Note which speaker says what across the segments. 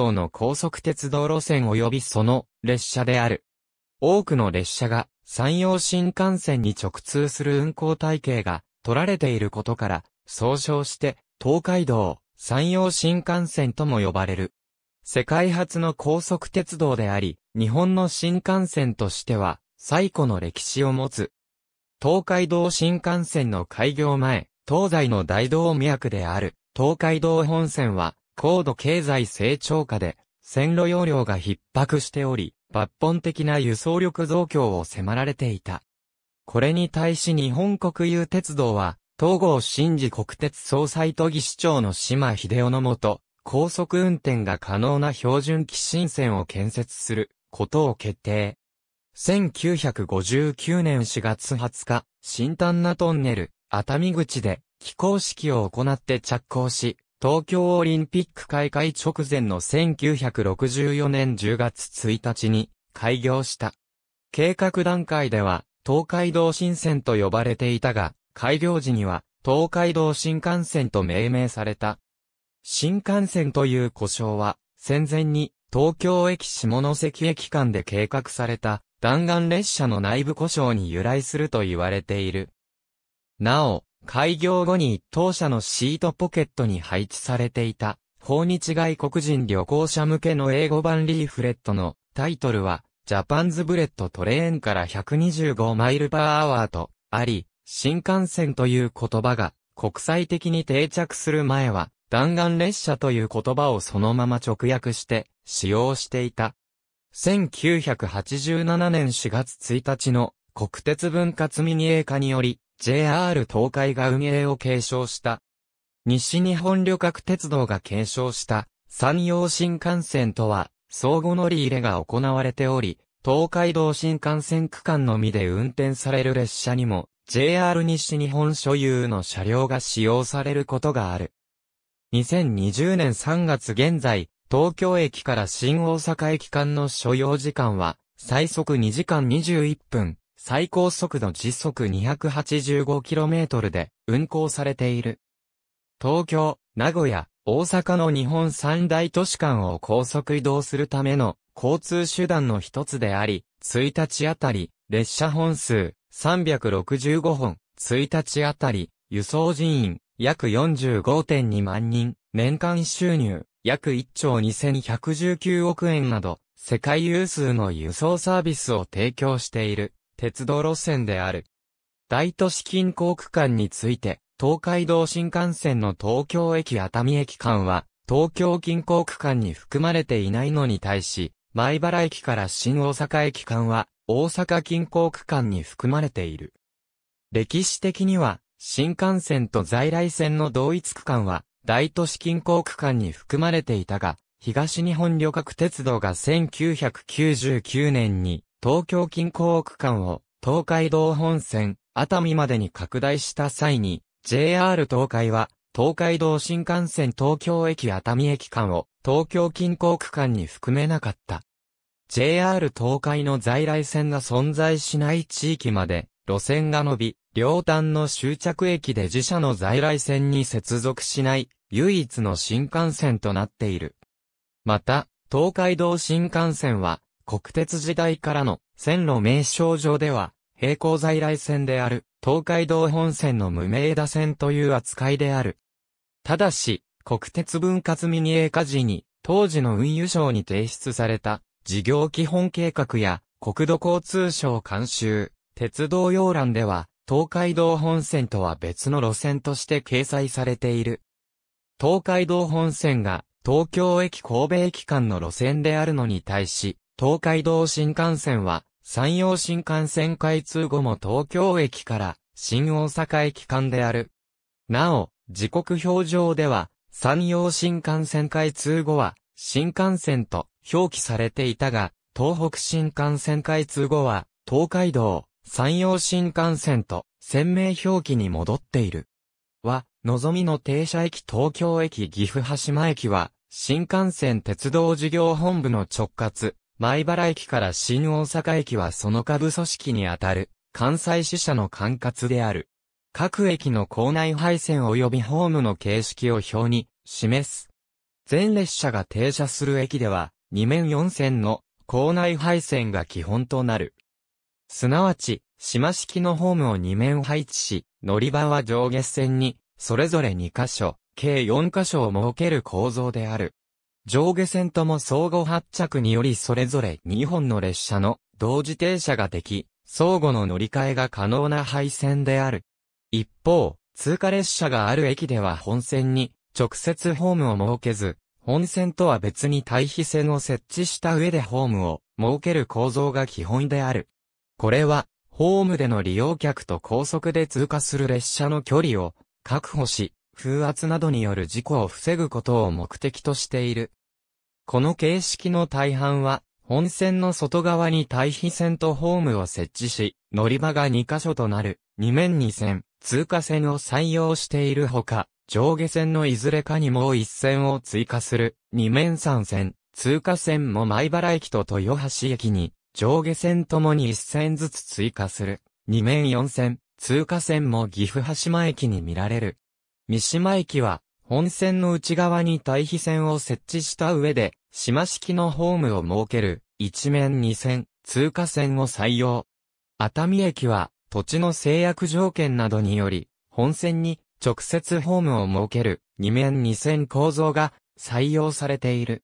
Speaker 1: 島の高速鉄道路線及びその列車である。多くの列車が山陽新幹線に直通する運行体系が取られていることから、総称して東海道、山陽新幹線とも呼ばれる。世界初の高速鉄道であり、日本の新幹線としては最古の歴史を持つ。東海道新幹線の開業前、東西の大動脈である東海道本線は高度経済成長下で、線路容量が逼迫しており、抜本的な輸送力増強を迫られていた。これに対し日本国有鉄道は、東郷新次国鉄総裁都議市長の島秀夫のもと、高速運転が可能な標準基新線を建設することを決定。1959年4月20日、新丹那トンネル、熱海口で、起工式を行って着工し、東京オリンピック開会直前の1964年10月1日に開業した。計画段階では東海道新線と呼ばれていたが、開業時には東海道新幹線と命名された。新幹線という故障は、戦前に東京駅下関駅間で計画された弾丸列車の内部故障に由来すると言われている。なお、開業後に当社のシートポケットに配置されていた、訪日外国人旅行者向けの英語版リーフレットのタイトルは、ジャパンズブレットトレーンから125マイルパーアワーとあり、新幹線という言葉が国際的に定着する前は、弾丸列車という言葉をそのまま直訳して使用していた。1987年4月1日の国鉄分割民営化により、JR 東海が運営を継承した。西日本旅客鉄道が継承した山陽新幹線とは相互乗り入れが行われており、東海道新幹線区間のみで運転される列車にも JR 西日本所有の車両が使用されることがある。2020年3月現在、東京駅から新大阪駅間の所要時間は最速2時間21分、最高速度時速 285km で運行されている。東京、名古屋、大阪の日本三大都市間を高速移動するための交通手段の一つであり、1日あたり列車本数365本、1日あたり輸送人員約45.2万人、年間収入約1兆2119億円など、世界有数の輸送サービスを提供している。鉄道路線である。大都市近郊区間について、東海道新幹線の東京駅熱海駅間は、東京近郊区間に含まれていないのに対し、前原駅から新大阪駅間は、大阪近郊区間に含まれている。歴史的には、新幹線と在来線の同一区間は、大都市近郊区間に含まれていたが、東日本旅客鉄道が1999年に東京近郊区間を東海道本線、熱海までに拡大した際に、JR 東海は、東海道新幹線東京駅熱海駅間を東京近郊区間に含めなかった。JR 東海の在来線が存在しない地域まで路線が伸び、両端の終着駅で自社の在来線に接続しない唯一の新幹線となっている。また、東海道新幹線は国鉄時代からの線路名称上では、並行在来線である東海道本線の無名打線という扱いである。ただし、国鉄分割ミニ栄化時に、当時の運輸省に提出された事業基本計画や国土交通省監修、鉄道要覧では、東海道本線とは別の路線として掲載されている。東海道本線が東京駅神戸駅間の路線であるのに対し、東海道新幹線は、山陽新幹線開通後も東京駅から新大阪駅間である。なお、時刻表上では、山陽新幹線開通後は、新幹線と表記されていたが、東北新幹線開通後は、東海道、山陽新幹線と鮮明表記に戻っている。は、のぞみの停車駅東京駅岐阜羽島駅は、新幹線鉄道事業本部の直轄、前原駅から新大阪駅はその下部組織にあたる、関西支社の管轄である。各駅の構内配線及びホームの形式を表に示す。全列車が停車する駅では、2面4線の構内配線が基本となる。すなわち、島式のホームを2面配置し、乗り場は上下線に、それぞれ2箇所、計4箇所を設ける構造である。上下線とも相互発着によりそれぞれ2本の列車の同時停車ができ、相互の乗り換えが可能な配線である。一方、通過列車がある駅では本線に直接ホームを設けず、本線とは別に対比線を設置した上でホームを設ける構造が基本である。これは、ホームでの利用客と高速で通過する列車の距離を確保し、風圧などによる事故を防ぐことを目的としている。この形式の大半は、本線の外側に対比線とホームを設置し、乗り場が2箇所となる、2面2線、通過線を採用しているほか、上下線のいずれかにもう1線を追加する、2面3線、通過線も前原駅と豊橋駅に、上下線ともに1線ずつ追加する、2面4線、通過線も岐阜羽島駅に見られる。三島駅は、本線の内側に対比線を設置した上で、島式のホームを設ける、一面二線、通過線を採用。熱海駅は、土地の制約条件などにより、本線に直接ホームを設ける二面二線構造が採用されている。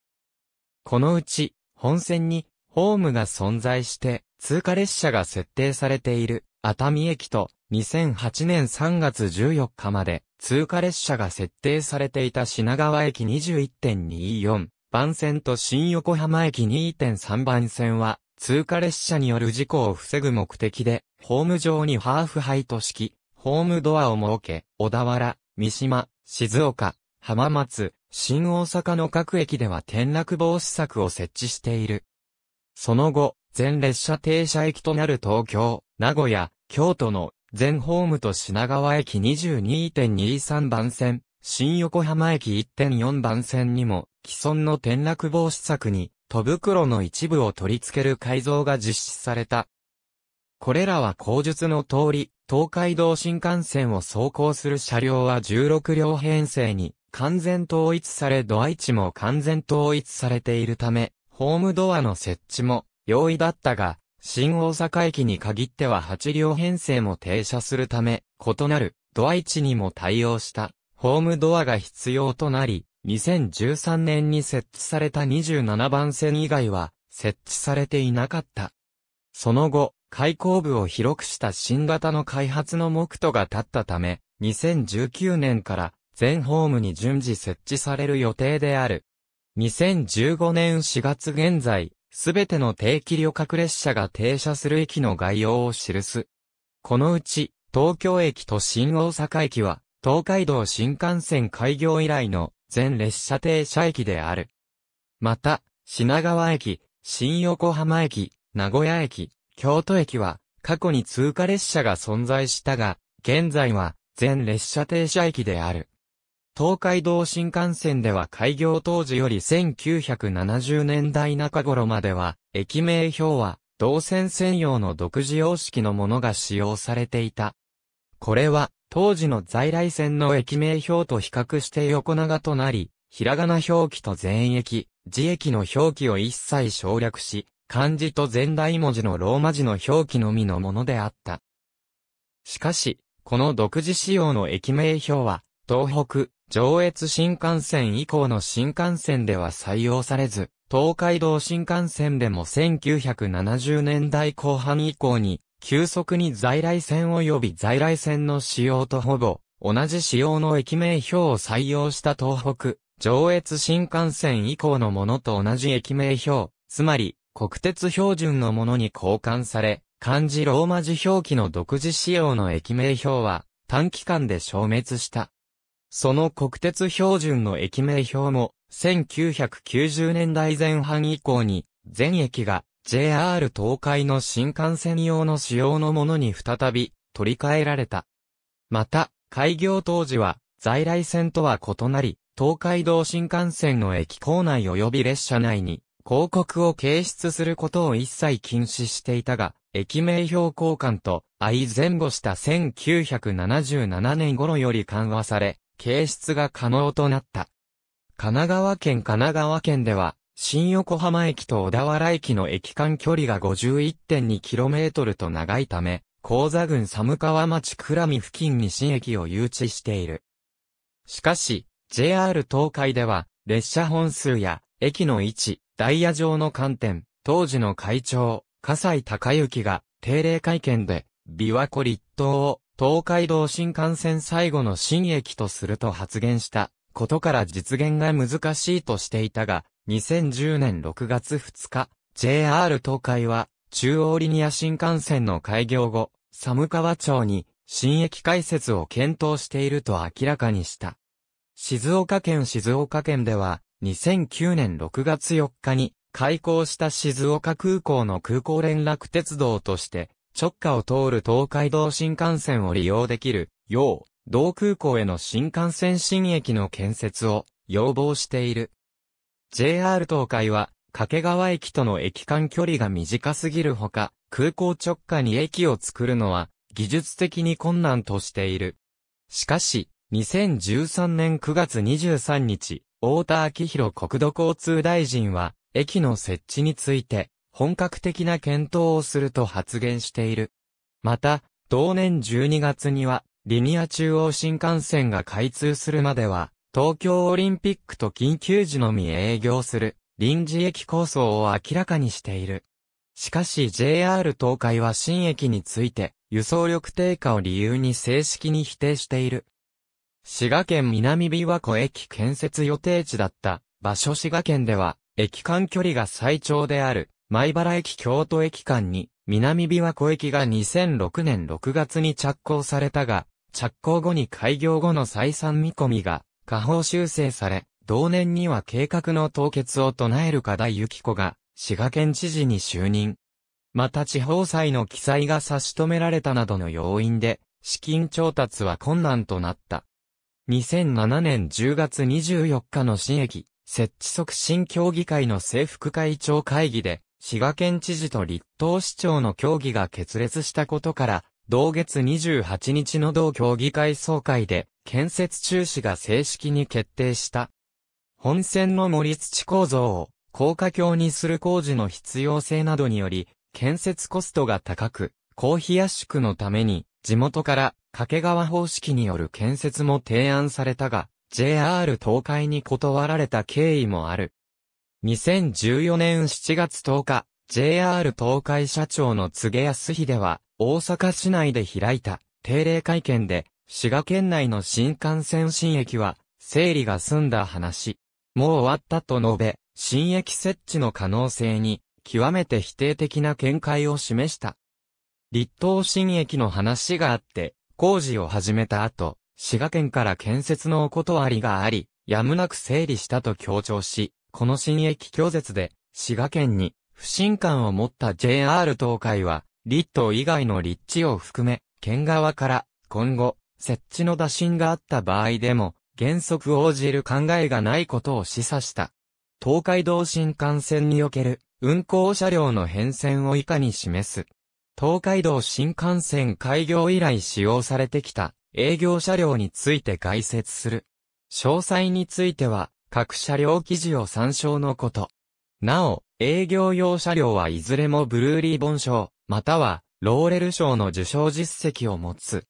Speaker 1: このうち、本線にホームが存在して通過列車が設定されている熱海駅と2008年3月14日まで通過列車が設定されていた品川駅21.24番線と新横浜駅2.3番線は通過列車による事故を防ぐ目的でホーム上にハーフハイト式ホームドアを設け小田原、三島、静岡、浜松、新大阪の各駅では転落防止策を設置している。その後、全列車停車駅となる東京、名古屋、京都の全ホームと品川駅22.23番線、新横浜駅1.4番線にも、既存の転落防止策に、戸袋の一部を取り付ける改造が実施された。これらは口述の通り、東海道新幹線を走行する車両は16両編成に完全統一されドア位置も完全統一されているため、ホームドアの設置も容易だったが、新大阪駅に限っては8両編成も停車するため、異なるドア位置にも対応したホームドアが必要となり、2013年に設置された27番線以外は設置されていなかった。その後、開口部を広くした新型の開発の目途が立ったため、2019年から全ホームに順次設置される予定である。2015年4月現在、すべての定期旅客列車が停車する駅の概要を記す。このうち、東京駅と新大阪駅は、東海道新幹線開業以来の全列車停車駅である。また、品川駅、新横浜駅、名古屋駅、京都駅は、過去に通過列車が存在したが、現在は全列車停車駅である。東海道新幹線では開業当時より1970年代中頃までは、駅名表は、動線専用の独自様式のものが使用されていた。これは、当時の在来線の駅名表と比較して横長となり、ひらがな表記と全駅、字駅の表記を一切省略し、漢字と前代文字のローマ字の表記のみのものであった。しかし、この独自仕様の駅名表は、東北、上越新幹線以降の新幹線では採用されず、東海道新幹線でも1970年代後半以降に、急速に在来線及び在来線の使用とほぼ、同じ仕様の駅名表を採用した東北、上越新幹線以降のものと同じ駅名表、つまり、国鉄標準のものに交換され、漢字ローマ字表記の独自仕様の駅名表は、短期間で消滅した。その国鉄標準の駅名表も、1990年代前半以降に、全駅が JR 東海の新幹線用の仕様のものに再び取り替えられた。また、開業当時は在来線とは異なり、東海道新幹線の駅構内及び列車内に広告を掲出することを一切禁止していたが、駅名表交換と相前後した1977年頃より緩和され、形出が可能となった。神奈川県神奈川県では、新横浜駅と小田原駅の駅間距離が 51.2km と長いため、高座郡寒川町倉見付近に新駅を誘致している。しかし、JR 東海では、列車本数や、駅の位置、ダイヤ上の観点、当時の会長、笠井隆之が、定例会見で、琵琶湖立東を東海道新幹線最後の新駅とすると発言したことから実現が難しいとしていたが、2010年6月2日、JR 東海は中央リニア新幹線の開業後、寒川町に新駅開設を検討していると明らかにした。静岡県静岡県では、2009年6月4日に開港した静岡空港の空港連絡鉄道として、直下を通る東海道新幹線を利用できる、よう、同空港への新幹線新駅の建設を要望している。JR 東海は、掛川駅との駅間距離が短すぎるほか、空港直下に駅を作るのは、技術的に困難としている。しかし、2013年9月23日、太田昭弘国土交通大臣は、駅の設置について、本格的な検討をすると発言している。また、同年12月には、リニア中央新幹線が開通するまでは、東京オリンピックと緊急時のみ営業する、臨時駅構想を明らかにしている。しかし JR 東海は新駅について、輸送力低下を理由に正式に否定している。滋賀県南琵琶湖駅建設予定地だった場所滋賀県では、駅間距離が最長である前原駅京都駅間に、南琵琶湖駅が2006年6月に着工されたが、着工後に開業後の採算見込みが、下方修正され、同年には計画の凍結を唱える課題ゆき子が、滋賀県知事に就任。また地方債の記載が差し止められたなどの要因で、資金調達は困難となった。2007年10月24日の新駅、設置促進協議会の政府会長会議で、滋賀県知事と立東市長の協議が決裂したことから、同月28日の同協議会総会で、建設中止が正式に決定した。本線の森土構造を高架橋にする工事の必要性などにより、建設コストが高く、高費圧縮のために、地元から掛川方式による建設も提案されたが、JR 東海に断られた経緯もある。2014年7月10日、JR 東海社長の柘康秀は、大阪市内で開いた定例会見で、滋賀県内の新幹線新駅は、整理が済んだ話。もう終わったと述べ、新駅設置の可能性に、極めて否定的な見解を示した。立東新駅の話があって、工事を始めた後、滋賀県から建設のお断りがあり、やむなく整理したと強調し、この新駅拒絶で、滋賀県に不信感を持った JR 東海は、立東以外の立地を含め、県側から今後、設置の打診があった場合でも、原則応じる考えがないことを示唆した。東海道新幹線における運行車両の変遷を以下に示す。東海道新幹線開業以来使用されてきた営業車両について解説する。詳細については各車両記事を参照のこと。なお、営業用車両はいずれもブルーリーボン賞、または、ローレル賞の受賞実績を持つ。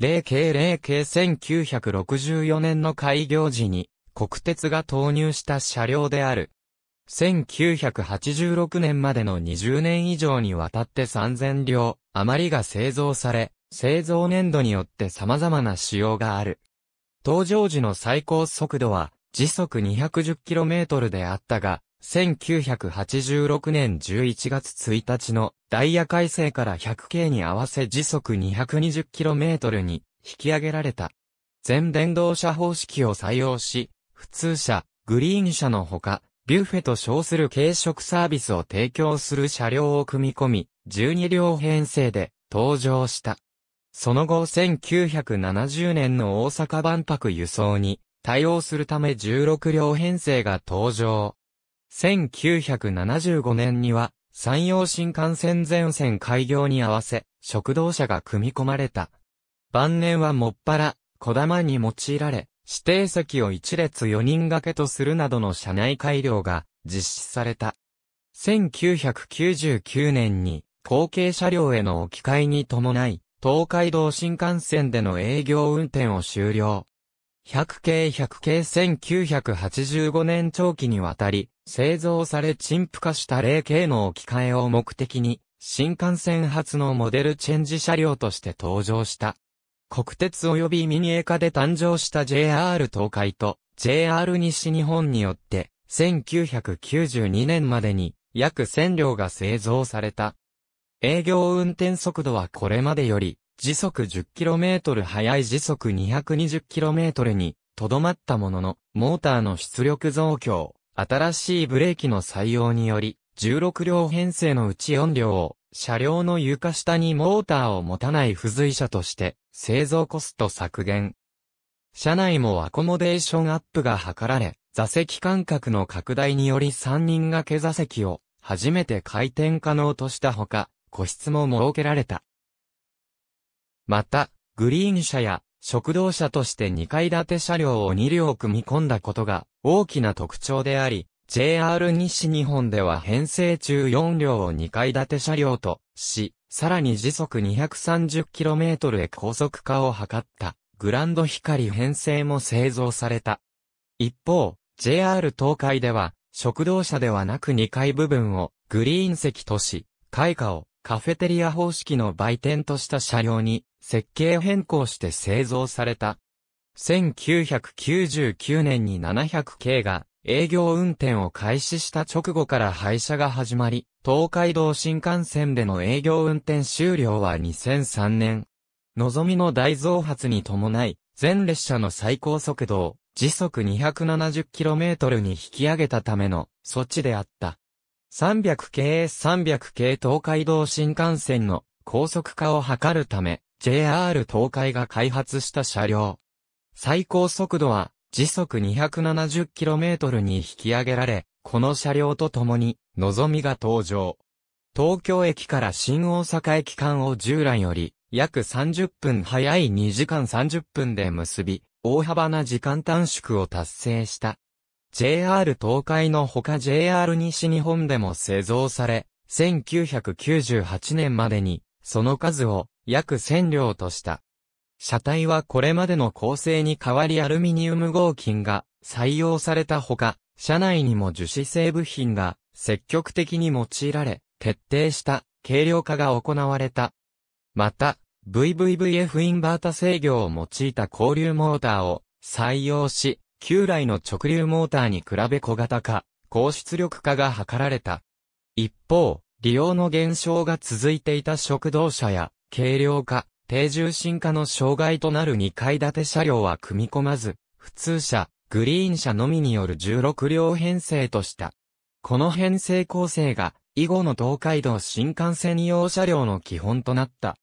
Speaker 1: 0系0系1964年の開業時に、国鉄が投入した車両である。1986年までの20年以上にわたって3000両余りが製造され、製造年度によって様々な仕様がある。登場時の最高速度は時速 210km であったが、1986年11月1日のダイヤ改正から 100K に合わせ時速 220km に引き上げられた。全電動車方式を採用し、普通車、グリーン車のほか、ビュッフェと称する軽食サービスを提供する車両を組み込み、12両編成で登場した。その後1970年の大阪万博輸送に対応するため16両編成が登場。1975年には、山陽新幹線全線開業に合わせ、食堂車が組み込まれた。晩年はもっぱら、小玉に用いられ、指定席を一列4人掛けとするなどの車内改良が実施された。1999年に後継車両への置き換えに伴い、東海道新幹線での営業運転を終了。100系100系1985年長期にわたり、製造され陳腐化した0系の置き換えを目的に、新幹線発のモデルチェンジ車両として登場した。国鉄及びミニエカで誕生した JR 東海と JR 西日本によって、1992年までに約1000両が製造された。営業運転速度はこれまでより時速 10km 速い時速 220km にとどまったものの、モーターの出力増強、新しいブレーキの採用により、16両編成のうち4両を、車両の床下にモーターを持たない付随車として、製造コスト削減。車内もアコモデーションアップが図られ、座席間隔の拡大により3人掛け座席を、初めて回転可能としたほか、個室も設けられた。また、グリーン車や食堂車として2階建て車両を2両組み込んだことが大きな特徴であり、JR 西日本では編成中4両を2階建て車両とし、さらに時速 230km へ高速化を図ったグランド光編成も製造された。一方、JR 東海では食堂車ではなく2階部分をグリーン席とし、開花をカフェテリア方式の売店とした車両に設計変更して製造された。1999年に700系が営業運転を開始した直後から廃車が始まり、東海道新幹線での営業運転終了は2003年。のぞみの大増発に伴い、全列車の最高速度を時速 270km に引き上げたための措置であった。300系300系東海道新幹線の高速化を図るため、JR 東海が開発した車両。最高速度は時速 270km に引き上げられ、この車両と共に、のぞみが登場。東京駅から新大阪駅間を従来より、約30分早い2時間30分で結び、大幅な時間短縮を達成した。JR 東海のほか JR 西日本でも製造され、1998年までに、その数を約1000両とした。車体はこれまでの構成に代わりアルミニウム合金が採用されたほか、車内にも樹脂製部品が積極的に用いられ、徹底した軽量化が行われた。また、VVVF インバータ制御を用いた交流モーターを採用し、旧来の直流モーターに比べ小型化、高出力化が図られた。一方、利用の減少が続いていた食堂車や、軽量化、低重心化の障害となる2階建て車両は組み込まず、普通車、グリーン車のみによる16両編成とした。この編成構成が、以後の東海道新幹線用車両の基本となった。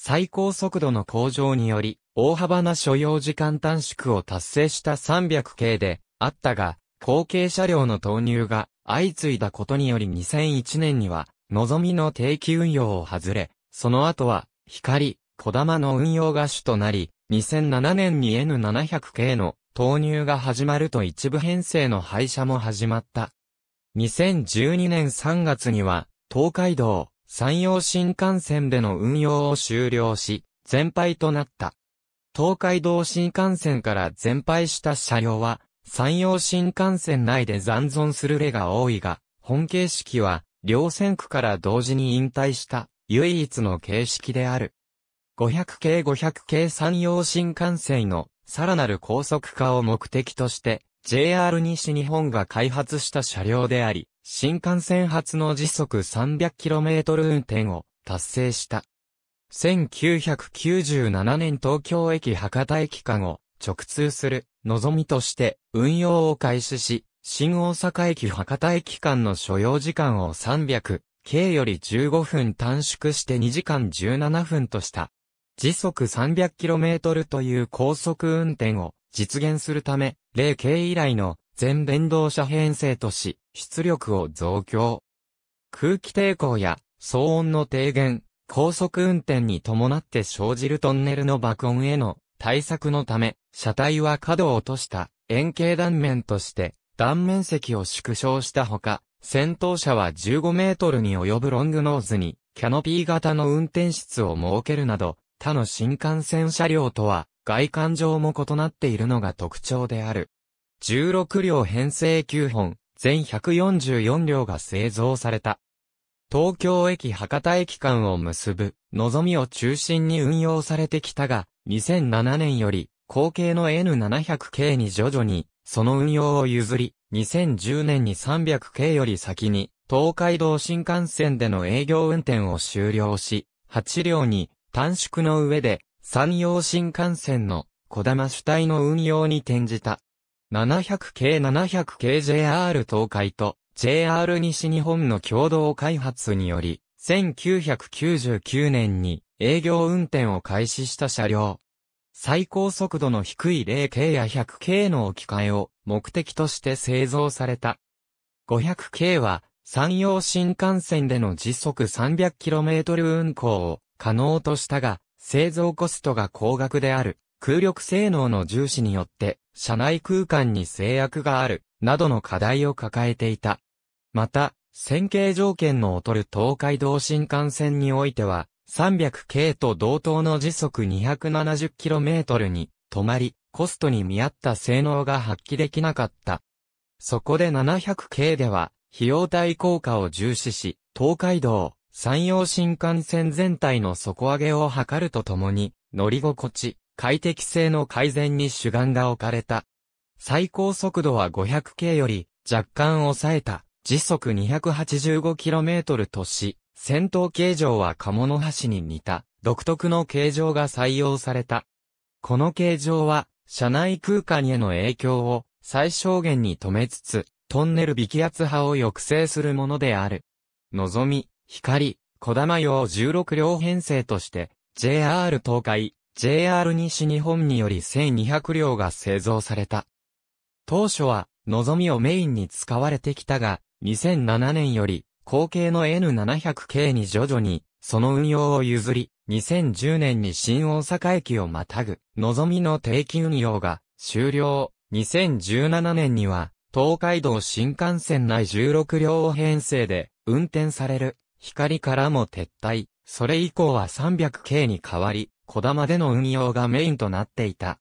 Speaker 1: 最高速度の向上により、大幅な所要時間短縮を達成した300系であったが、後継車両の投入が相次いだことにより2001年には、望みの定期運用を外れ、その後は、光、小玉の運用が主となり、2007年に N700 系の投入が始まると一部編成の廃車も始まった。2012年3月には、東海道、山陽新幹線での運用を終了し、全廃となった。東海道新幹線から全廃した車両は、山陽新幹線内で残存する例が多いが、本形式は、両線区から同時に引退した、唯一の形式である。500系500系山陽新幹線の、さらなる高速化を目的として、JR 西日本が開発した車両であり、新幹線初の時速 300km 運転を達成した。1997年東京駅博多駅間を直通する望みとして運用を開始し、新大阪駅博多駅間の所要時間を300、K より15分短縮して2時間17分とした。時速 300km という高速運転を実現するため、0K 以来の全電動車編成とし、出力を増強。空気抵抗や騒音の低減、高速運転に伴って生じるトンネルの爆音への対策のため、車体は角を落とした円形断面として断面積を縮小したほか、先頭車は15メートルに及ぶロングノーズにキャノピー型の運転室を設けるなど、他の新幹線車両とは外観上も異なっているのが特徴である。16両編成9本、全144両が製造された。東京駅博多駅間を結ぶ、のぞみを中心に運用されてきたが、2007年より、後継の N700 系に徐々に、その運用を譲り、2010年に300系より先に、東海道新幹線での営業運転を終了し、8両に短縮の上で、山陽新幹線の小玉主体の運用に転じた。700系700系 JR 東海と JR 西日本の共同開発により、1999年に営業運転を開始した車両。最高速度の低い0系や100系の置き換えを目的として製造された。500系は山陽新幹線での時速 300km 運行を可能としたが、製造コストが高額である。空力性能の重視によって、車内空間に制約がある、などの課題を抱えていた。また、線形条件の劣る東海道新幹線においては、300系と同等の時速 270km に止まり、コストに見合った性能が発揮できなかった。そこで700系では、費用対効果を重視し、東海道、山陽新幹線全体の底上げを図るとともに、乗り心地、快適性の改善に主眼が置かれた。最高速度は 500K より若干抑えた時速 285km とし、戦闘形状は鴨の橋に似た独特の形状が採用された。この形状は車内空間への影響を最小限に止めつつ、トンネル微気圧波を抑制するものである。のぞみ、光、小玉用16両編成として、JR 東海、JR 西日本により1200両が製造された。当初は、のぞみをメインに使われてきたが、2007年より、後継の N700 系に徐々に、その運用を譲り、2010年に新大阪駅をまたぐ、のぞみの定期運用が終了。2017年には、東海道新幹線内16両編成で運転される、光からも撤退。それ以降は300系に変わり、小玉での運用がメインとなっていた。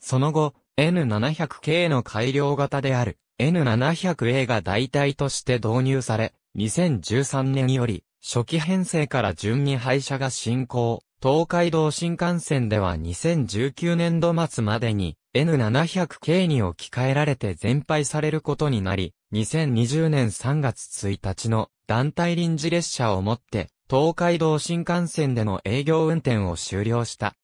Speaker 1: その後、N700 系の改良型である N700A が代替として導入され、2013年より初期編成から順に廃車が進行。東海道新幹線では2019年度末までに N700 系に置き換えられて全廃されることになり、2020年3月1日の団体臨時列車をもって東海道新幹線での営業運転を終了した。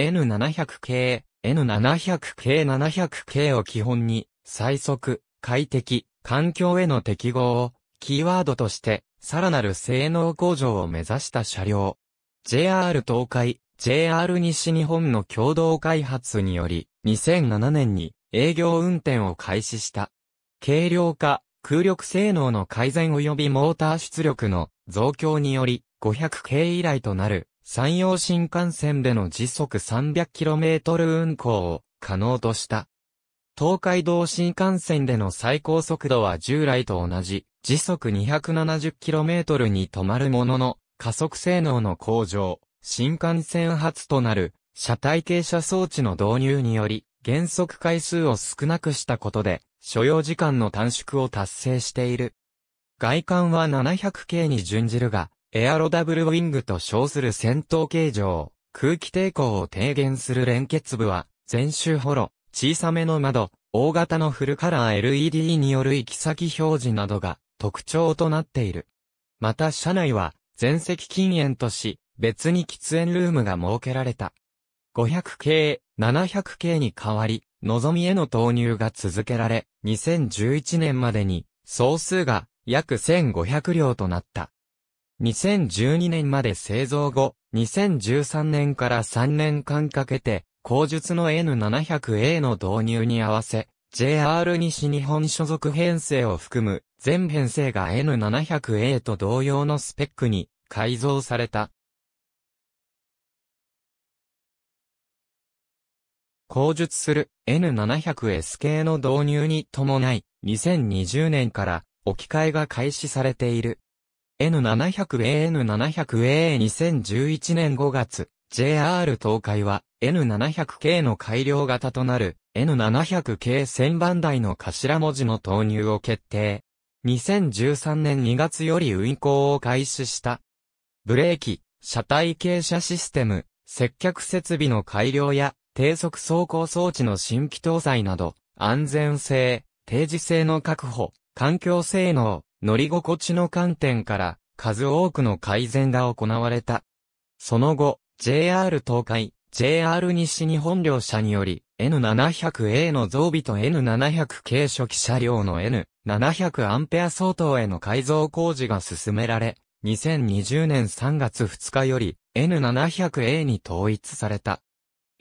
Speaker 1: N700 系、N700 系700系を基本に、最速、快適、環境への適合を、キーワードとして、さらなる性能向上を目指した車両。JR 東海、JR 西日本の共同開発により、2007年に営業運転を開始した。軽量化、空力性能の改善及びモーター出力の増強により、500系以来となる山陽新幹線での時速 300km 運行を可能とした。東海道新幹線での最高速度は従来と同じ時速 270km に止まるものの加速性能の向上、新幹線初となる車体傾斜装置の導入により減速回数を少なくしたことで所要時間の短縮を達成している。外観は700系に準じるが、エアロダブルウィングと称する戦闘形状、空気抵抗を低減する連結部は、全周ホロ、小さめの窓、大型のフルカラー LED による行き先表示などが特徴となっている。また車内は、全席禁煙とし、別に喫煙ルームが設けられた。500系、700系に代わり、望みへの投入が続けられ、2011年までに、総数が約1500両となった。2012年まで製造後、2013年から3年間かけて、後述の N700A の導入に合わせ、JR 西日本所属編成を含む、全編成が N700A と同様のスペックに改造された。後述する N700S 系の導入に伴い、2020年から置き換えが開始されている。N700AN700A2011 年5月、JR 東海は N700K の改良型となる N700K 1000番台の頭文字の投入を決定。2013年2月より運行を開始した。ブレーキ、車体傾斜システム、接客設備の改良や低速走行装置の新規搭載など、安全性、定時性の確保、環境性能、乗り心地の観点から数多くの改善が行われた。その後、JR 東海、JR 西日本両社により、N700A の増備と N700 系初期車両の N700 アンペア相当への改造工事が進められ、2020年3月2日より N700A に統一された。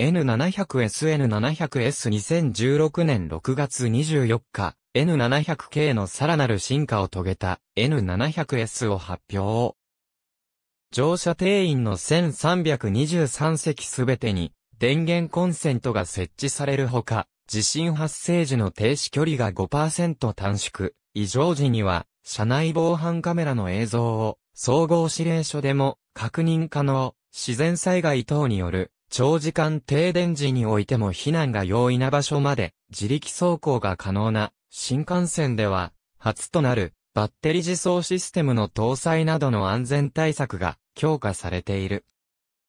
Speaker 1: N700S、N700S2016 年6月24日、N700 系のさらなる進化を遂げた N700S を発表。乗車定員の1323席すべてに電源コンセントが設置されるほか、地震発生時の停止距離が5%短縮、異常時には車内防犯カメラの映像を総合指令所でも確認可能、自然災害等による長時間停電時においても避難が容易な場所まで自力走行が可能な新幹線では、初となる、バッテリ自走システムの搭載などの安全対策が強化されている。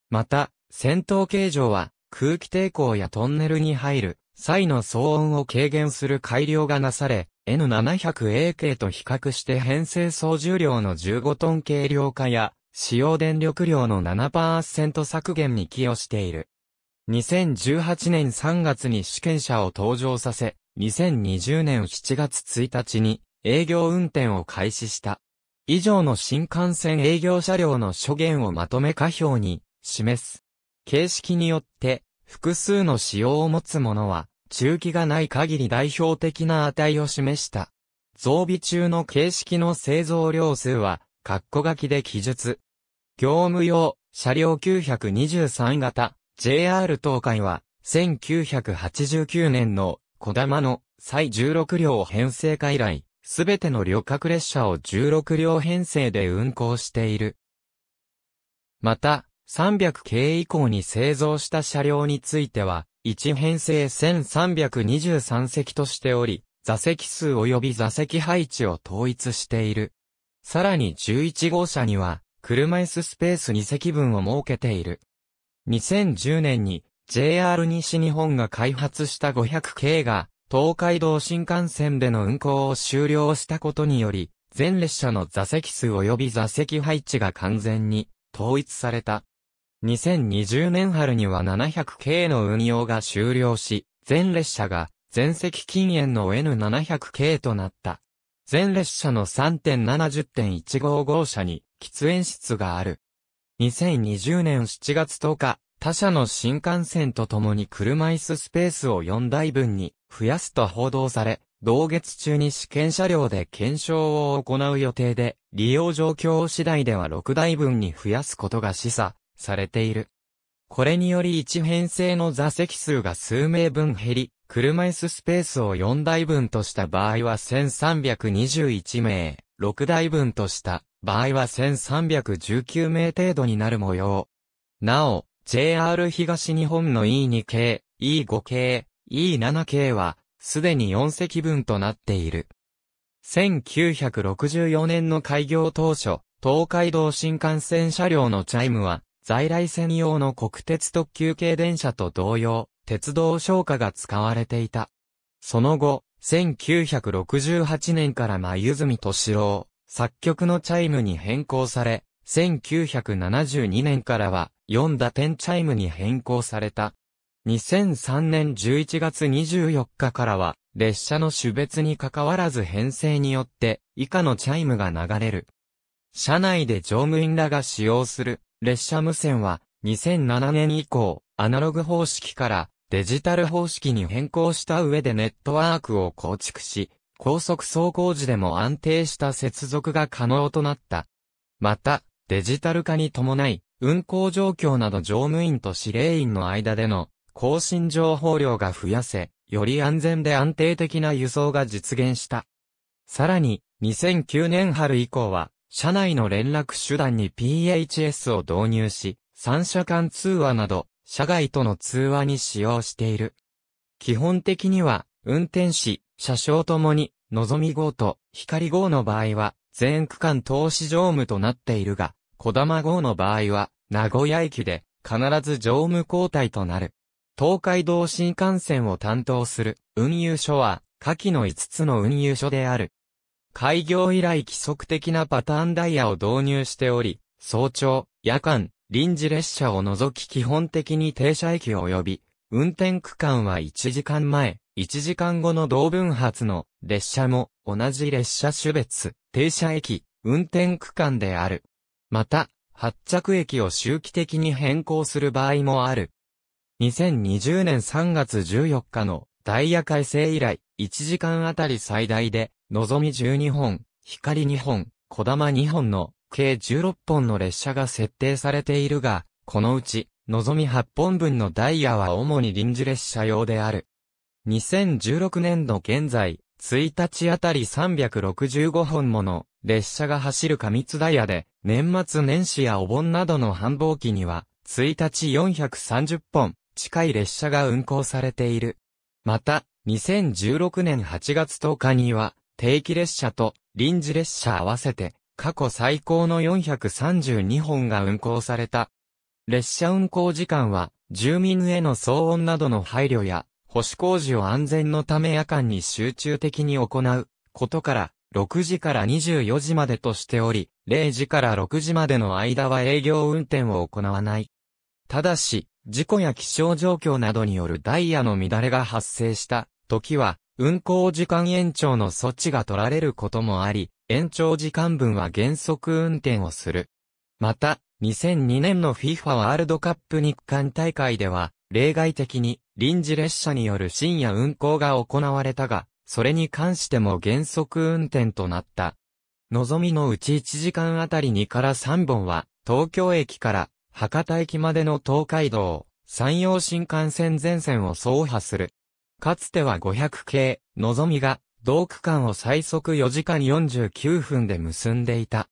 Speaker 1: また、戦闘形状は、空気抵抗やトンネルに入る際の騒音を軽減する改良がなされ、N700A 系と比較して編成総重量の15トン軽量化や、使用電力量の7%削減に寄与している。2018年3月に試験車を登場させ、2020年7月1日に営業運転を開始した。以上の新幹線営業車両の諸言をまとめ下表に示す。形式によって複数の仕様を持つものは中期がない限り代表的な値を示した。増備中の形式の製造量数は、括弧書きで記述。業務用、車両923型、JR 東海は、1989年の小玉の最16両編成化以来、すべての旅客列車を16両編成で運行している。また、300系以降に製造した車両については、1編成1323席としており、座席数及び座席配置を統一している。さらに11号車には、車椅子スペース2席分を設けている。2010年に JR 西日本が開発した500系が、東海道新幹線での運行を終了したことにより、全列車の座席数及び座席配置が完全に統一された。2020年春には700系の運用が終了し、全列車が全席禁煙の N700 系となった。全列車の3.70.155車に喫煙室がある。2020年7月10日、他社の新幹線とともに車椅子スペースを4台分に増やすと報道され、同月中に試験車両で検証を行う予定で、利用状況次第では6台分に増やすことが示唆されている。これにより1編成の座席数が数名分減り、車椅子スペースを4台分とした場合は1321名、6台分とした場合は1319名程度になる模様。なお、JR 東日本の E2 系、E5 系、E7 系は、すでに4隻分となっている。1964年の開業当初、東海道新幹線車両のチャイムは、在来線用の国鉄特急系電車と同様、鉄道消火が使われていた。その後、1968年から眉住敏郎、作曲のチャイムに変更され、1972年からは、4打点チャイムに変更された。2003年11月24日からは、列車の種別に関わらず編成によって、以下のチャイムが流れる。車内で乗務員らが使用する列車無線は、2007年以降、アナログ方式からデジタル方式に変更した上でネットワークを構築し、高速走行時でも安定した接続が可能となった。また、デジタル化に伴い、運行状況など乗務員と司令員の間での更新情報量が増やせ、より安全で安定的な輸送が実現した。さらに、2009年春以降は、社内の連絡手段に PHS を導入し、三者間通話など、社外との通話に使用している。基本的には、運転士、車掌ともに、のぞみ号と、光号の場合は、全区間投資乗務となっているが、小玉号の場合は、名古屋駅で、必ず乗務交代となる。東海道新幹線を担当する運輸所は、下記の5つの運輸所である。開業以来規則的なパターンダイヤを導入しており、早朝、夜間、臨時列車を除き基本的に停車駅及び、運転区間は1時間前、1時間後の同分発の列車も同じ列車種別、停車駅、運転区間である。また、発着駅を周期的に変更する場合もある。2020年3月14日のダイヤ改正以来、1時間あたり最大で、のぞみ12本、光2本、こだま2本の計16本の列車が設定されているが、このうち、のぞみ8本分のダイヤは主に臨時列車用である。2016年度現在、1日あたり365本もの列車が走る過密ダイヤで、年末年始やお盆などの繁忙期には、1日430本近い列車が運行されている。また、2016年8月10日には、定期列車と臨時列車合わせて、過去最高の432本が運行された。列車運行時間は、住民への騒音などの配慮や、保守工事を安全のため夜間に集中的に行うことから、6時から24時までとしており、0時から6時までの間は営業運転を行わない。ただし、事故や気象状況などによるダイヤの乱れが発生した時は、運行時間延長の措置が取られることもあり、延長時間分は原則運転をする。また、2002年の FIFA ワールドカップ日韓大会では、例外的に臨時列車による深夜運行が行われたが、それに関しても原則運転となった。のぞみのうち1時間あたり2から3本は、東京駅から博多駅までの東海道、山陽新幹線全線を走破する。かつては500系、のぞみが、同区間を最速4時間49分で結んでいた。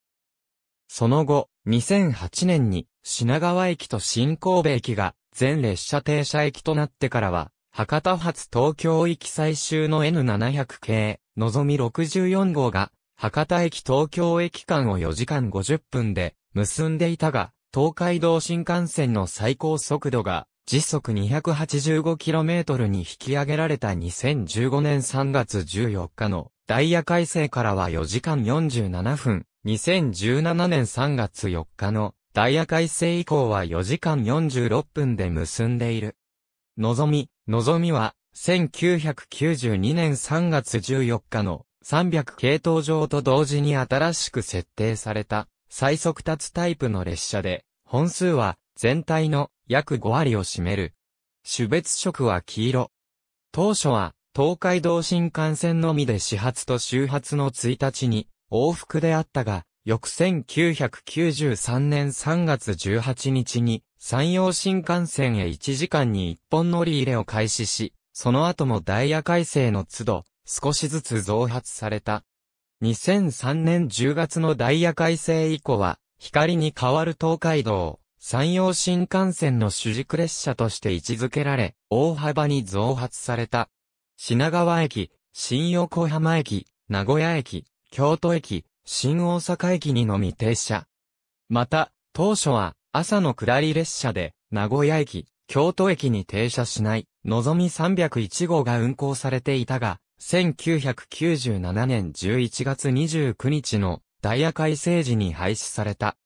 Speaker 1: その後、2008年に、品川駅と新神戸駅が、全列車停車駅となってからは、博多発東京行き最終の N700 系、のぞみ64号が、博多駅東京駅間を4時間50分で結んでいたが、東海道新幹線の最高速度が時速 285km に引き上げられた2015年3月14日のダイヤ改正からは4時間47分、2017年3月4日のダイヤ改正以降は4時間46分で結んでいる。のぞみ、のぞみは、1992年3月14日の300系統上と同時に新しく設定された最速達タイプの列車で、本数は全体の約5割を占める。種別色は黄色。当初は東海道新幹線のみで始発と終発の1日に往復であったが、翌1993年3月18日に山陽新幹線へ1時間に1本乗り入れを開始し、その後もダイヤ改正の都度、少しずつ増発された。2003年10月のダイヤ改正以降は、光に変わる東海道、山陽新幹線の主軸列車として位置づけられ、大幅に増発された。品川駅、新横浜駅、名古屋駅、京都駅、新大阪駅にのみ停車。また、当初は朝の下り列車で名古屋駅、京都駅に停車しない、のぞみ301号が運行されていたが、1997年11月29日のダイヤ改正時に廃止された。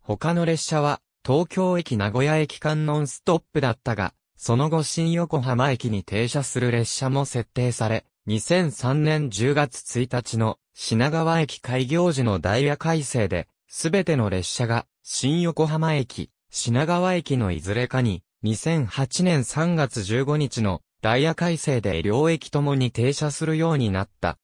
Speaker 1: 他の列車は東京駅名古屋駅間ノンストップだったが、その後新横浜駅に停車する列車も設定され、2003年10月1日の品川駅開業時のダイヤ改正で、すべての列車が新横浜駅、品川駅のいずれかに、2008年3月15日のダイヤ改正で両駅ともに停車するようになった。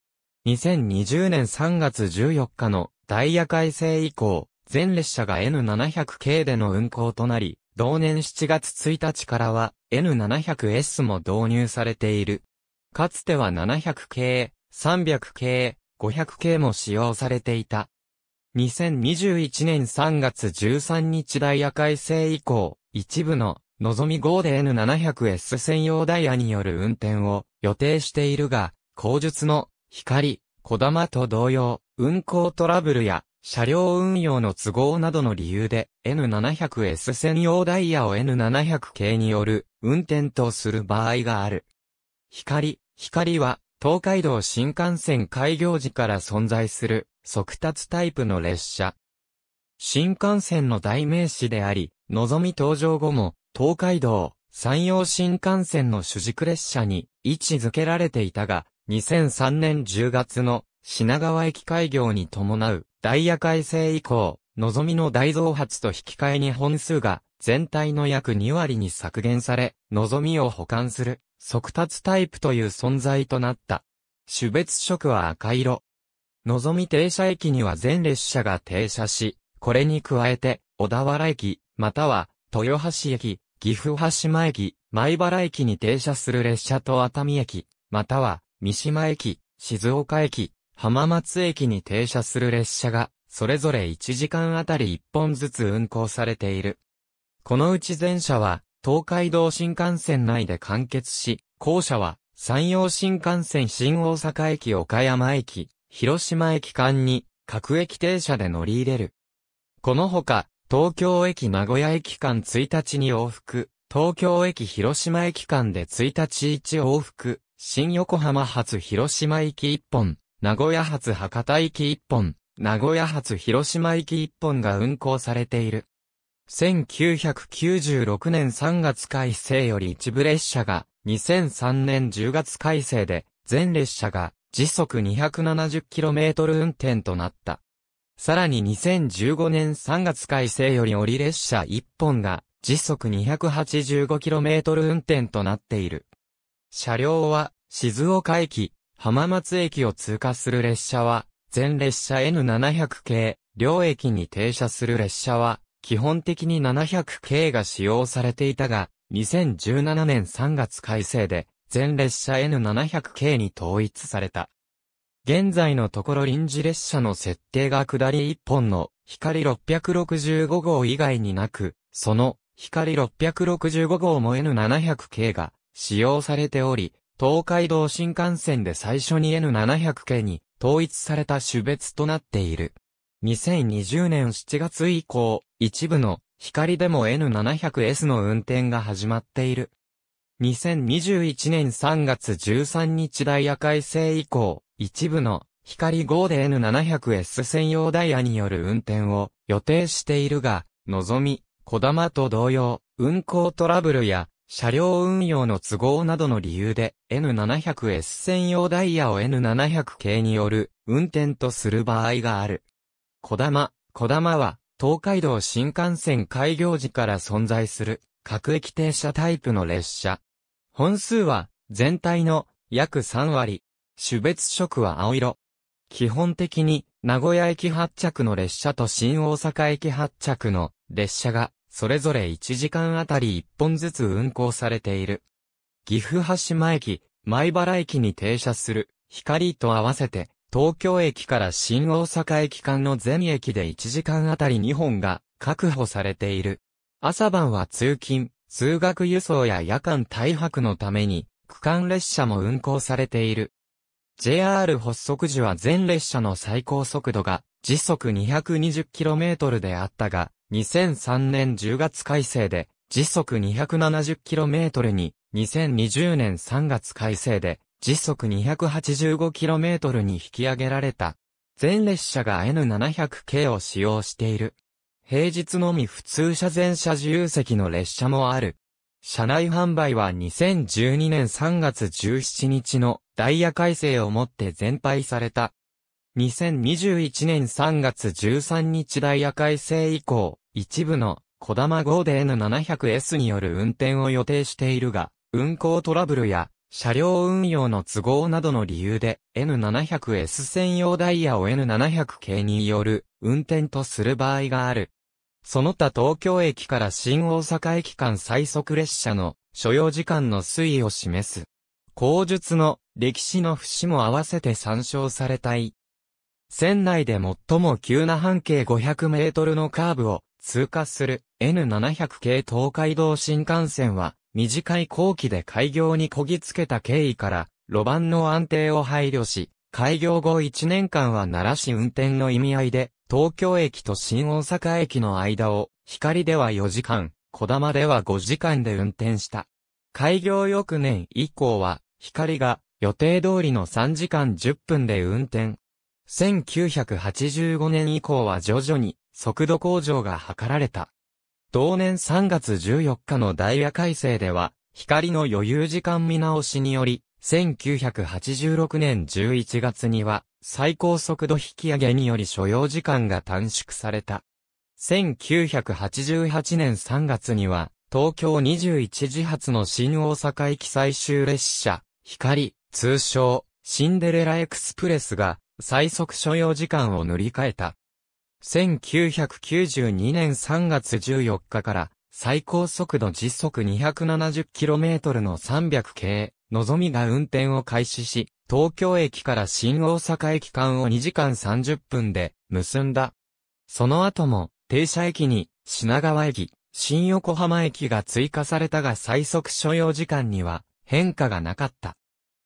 Speaker 1: 2020年3月14日のダイヤ改正以降、全列車が N700 系での運行となり、同年7月1日からは N700S も導入されている。かつては700系、300系、500系も使用されていた。2021年3月13日ダイヤ改正以降、一部の、のぞみ号で N700S 専用ダイヤによる運転を予定しているが、後述の、光、小玉と同様、運行トラブルや、車両運用の都合などの理由で、N700S 専用ダイヤを N700 系による運転とする場合がある。光、光は、東海道新幹線開業時から存在する、速達タイプの列車。新幹線の代名詞であり、のぞみ登場後も、東海道、山陽新幹線の主軸列車に位置づけられていたが、2003年10月の品川駅開業に伴うダイヤ改正以降、のぞみの大増発と引き換えに本数が全体の約2割に削減され、のぞみを保管する速達タイプという存在となった。種別色は赤色。のぞみ停車駅には全列車が停車し、これに加えて、小田原駅、または、豊橋駅、岐阜羽島駅、米原駅に停車する列車と熱海駅、または、三島駅、静岡駅、浜松駅に停車する列車が、それぞれ1時間あたり1本ずつ運行されている。このうち前者は、東海道新幹線内で完結し、校舎は山陽新幹線新大阪駅岡山駅、広島駅間に各駅停車で乗り入れる。このほか、東京駅名古屋駅間1日に往復、東京駅広島駅間で1日1往復、新横浜発広島駅1本、名古屋発博多駅1本、名古屋発広島駅1本が運行されている。1996年3月改正より一部列車が2003年10月改正で全列車が時速 270km 運転となった。さらに2015年3月改正より折列車1本が時速 285km 運転となっている。車両は静岡駅、浜松駅を通過する列車は全列車 N700 系、両駅に停車する列車は基本的に 700K が使用されていたが、2017年3月改正で、全列車 N700K に統一された。現在のところ臨時列車の設定が下り1本の光665号以外になく、その光665号も N700 系が使用されており、東海道新幹線で最初に N700 系に統一された種別となっている。2020年7月以降、一部の光でも N700S の運転が始まっている。2021年3月13日ダイヤ改正以降、一部の光号で N700S 専用ダイヤによる運転を予定しているが、のぞみ、こだまと同様、運行トラブルや車両運用の都合などの理由で N700S 専用ダイヤを N700 系による運転とする場合がある。こだま、こだまは東海道新幹線開業時から存在する各駅停車タイプの列車。本数は全体の約3割。種別色は青色。基本的に名古屋駅発着の列車と新大阪駅発着の列車がそれぞれ1時間あたり1本ずつ運行されている。岐阜羽島駅、米原駅に停車する光と合わせて東京駅から新大阪駅間の全駅で1時間あたり2本が確保されている。朝晩は通勤、通学輸送や夜間大泊のために、区間列車も運行されている。JR 発足時は全列車の最高速度が時速 220km であったが、2003年10月改正で時速 270km に、2020年3月改正で時速 285km に引き上げられた。全列車が N700 系を使用している。平日のみ普通車全車自由席の列車もある。車内販売は2012年3月17日のダイヤ改正をもって全廃された。2021年3月13日ダイヤ改正以降、一部の小玉5で N700S による運転を予定しているが、運行トラブルや車両運用の都合などの理由で N700S 専用ダイヤを N700 系による運転とする場合がある。その他東京駅から新大阪駅間最速列車の所要時間の推移を示す。口述の歴史の節も合わせて参照されたい。船内で最も急な半径500メートルのカーブを通過する N700 系東海道新幹線は、短い後期で開業にこぎつけた経緯から、路盤の安定を配慮し、開業後1年間は奈良市運転の意味合いで、東京駅と新大阪駅の間を、光では4時間、小玉では5時間で運転した。開業翌年以降は、光が予定通りの3時間10分で運転。1985年以降は徐々に速度向上が図られた。同年3月14日のダイヤ改正では、光の余裕時間見直しにより、1986年11月には、最高速度引き上げにより所要時間が短縮された。1988年3月には、東京21時発の新大阪駅最終列車、光、通称、シンデレラエクスプレスが、最速所要時間を塗り替えた。1992年3月14日から最高速度時速 270km の300系、のぞみが運転を開始し、東京駅から新大阪駅間を2時間30分で結んだ。その後も、停車駅に品川駅、新横浜駅が追加されたが最速所要時間には変化がなかった。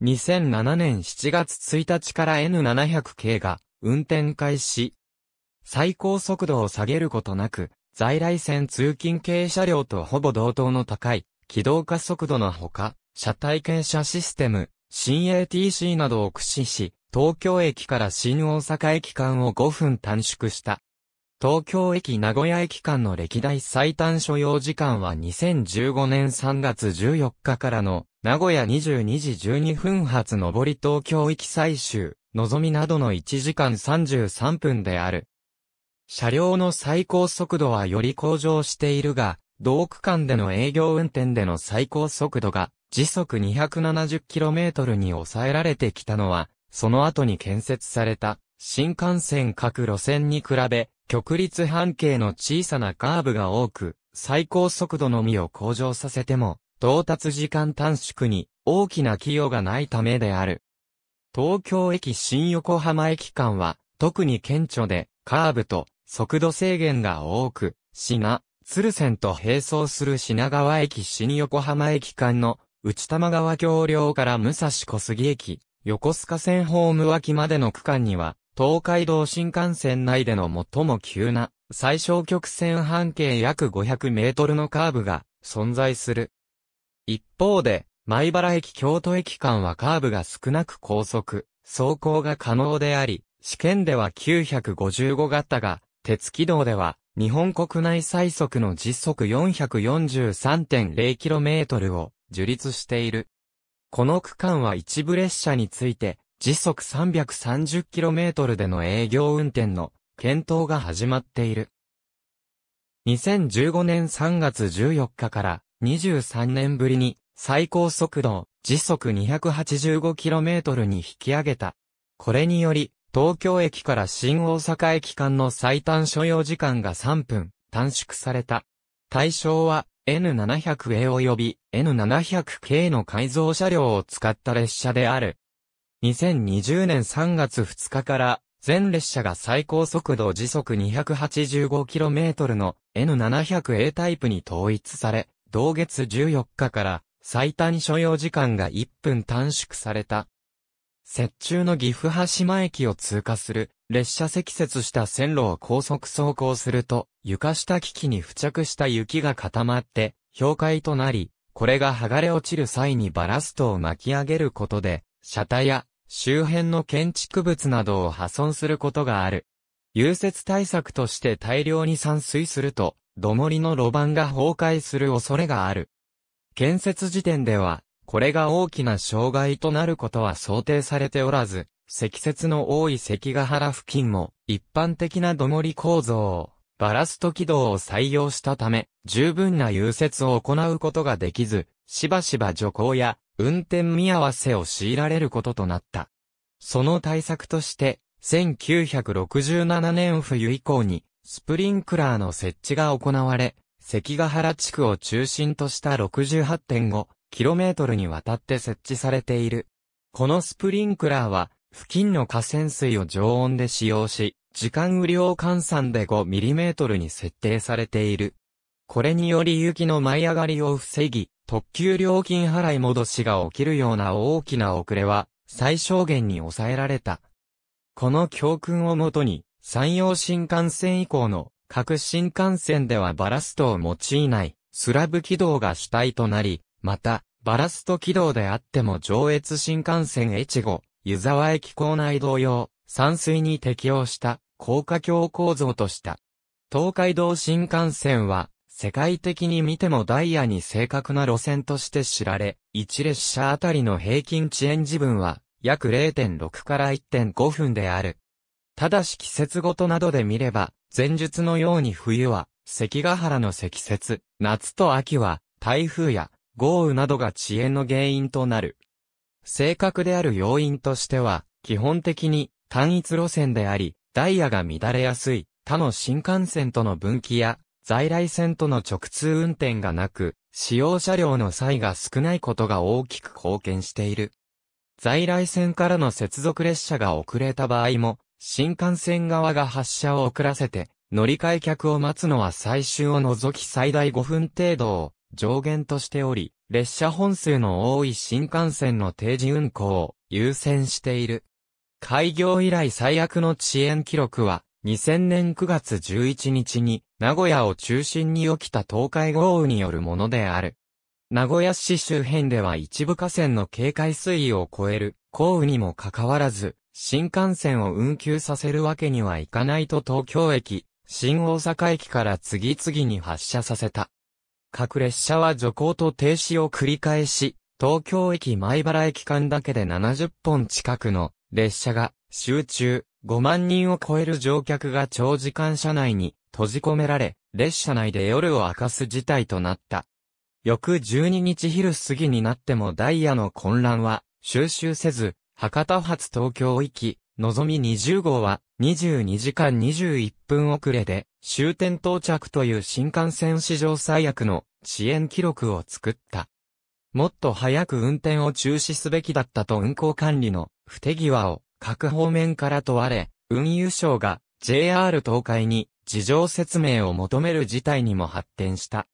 Speaker 1: 2007年7月1日から N700 系が運転開始、最高速度を下げることなく、在来線通勤系車両とほぼ同等の高い、軌道加速度のほか、車体検車システム、新 ATC などを駆使し、東京駅から新大阪駅間を5分短縮した。東京駅名古屋駅間の歴代最短所要時間は2015年3月14日からの名古屋22時12分発上り東京駅最終、のぞみなどの1時間33分である。車両の最高速度はより向上しているが、同区間での営業運転での最高速度が時速 270km に抑えられてきたのは、その後に建設された新幹線各路線に比べ、極率半径の小さなカーブが多く、最高速度のみを向上させても、到達時間短縮に大きな寄与がないためである。東京駅新横浜駅間は、特に顕著で、カーブと速度制限が多く、品、鶴線と並走する品川駅新横浜駅間の内玉川橋梁から武蔵小杉駅、横須賀線ホーム脇までの区間には、東海道新幹線内での最も急な最小曲線半径約500メートルのカーブが存在する。一方で、米原駅京都駅間はカーブが少なく高速、走行が可能であり、試験では955型が鉄軌道では、日本国内最速の実速 443.0km を樹立している。この区間は一部列車について、時速 330km での営業運転の検討が始まっている。2015年3月14日から23年ぶりに最高速度時速 285km に引き上げた。これにより東京駅から新大阪駅間の最短所要時間が3分、短縮された。対象は、N700A 及び N700K の改造車両を使った列車である。2020年3月2日から全列車が最高速度時速 285km の N700A タイプに統一され、同月14日から最短所要時間が1分短縮された。雪中の岐阜羽島駅を通過する、列車積雪した線路を高速走行すると、床下機器に付着した雪が固まって、氷塊となり、これが剥がれ落ちる際にバラストを巻き上げることで、車体や周辺の建築物などを破損することがある。融雪対策として大量に散水すると、土盛りの路盤が崩壊する恐れがある。建設時点では、これが大きな障害となることは想定されておらず、積雪の多い関ヶ原付近も、一般的な土盛り構造、を、バラスト軌道を採用したため、十分な融雪を行うことができず、しばしば徐行や運転見合わせを強いられることとなった。その対策として、1967年冬以降に、スプリンクラーの設置が行われ、関ヶ原地区を中心とした68.5 km にわたって設置されている。このスプリンクラーは、付近の河川水を常温で使用し、時間雨量換算で 5mm に設定されている。これにより雪の舞い上がりを防ぎ、特急料金払い戻しが起きるような大きな遅れは、最小限に抑えられた。この教訓をもとに、山陽新幹線以降の各新幹線ではバラストを用いないスラブ軌道が主体となり、また、バラスト軌道であっても上越新幹線越後、湯沢駅構内同様、山水に適応した高架橋構造とした。東海道新幹線は、世界的に見てもダイヤに正確な路線として知られ、1列車あたりの平均遅延時分は、約0.6から1.5分である。ただし季節ごとなどで見れば、前述のように冬は、関ヶ原の積雪、夏と秋は、台風や豪雨などが遅延の原因となる。正確である要因としては、基本的に単一路線であり、ダイヤが乱れやすい、他の新幹線との分岐や、在来線との直通運転がなく、使用車両の差異が少ないことが大きく貢献している。在来線からの接続列車が遅れた場合も、新幹線側が発車を遅らせて、乗り換え客を待つのは最終を除き最大5分程度を上限としており、列車本数の多い新幹線の定時運行を優先している。開業以来最悪の遅延記録は、2000年9月11日に、名古屋を中心に起きた東海豪雨によるものである。名古屋市周辺では一部河川の警戒水位を超える降雨にもかかわらず、新幹線を運休させるわけにはいかないと東京駅、新大阪駅から次々に発車させた。各列車は徐行と停止を繰り返し、東京駅前原駅間だけで70本近くの列車が集中、5万人を超える乗客が長時間車内に閉じ込められ、列車内で夜を明かす事態となった。翌12日昼過ぎになってもダイヤの混乱は収集せず、博多発東京行き、のぞみ20号は22時間21分遅れで終点到着という新幹線史上最悪の遅延記録を作った。もっと早く運転を中止すべきだったと運行管理の不手際を各方面から問われ、運輸省が JR 東海に事情説明を求める事態にも発展した。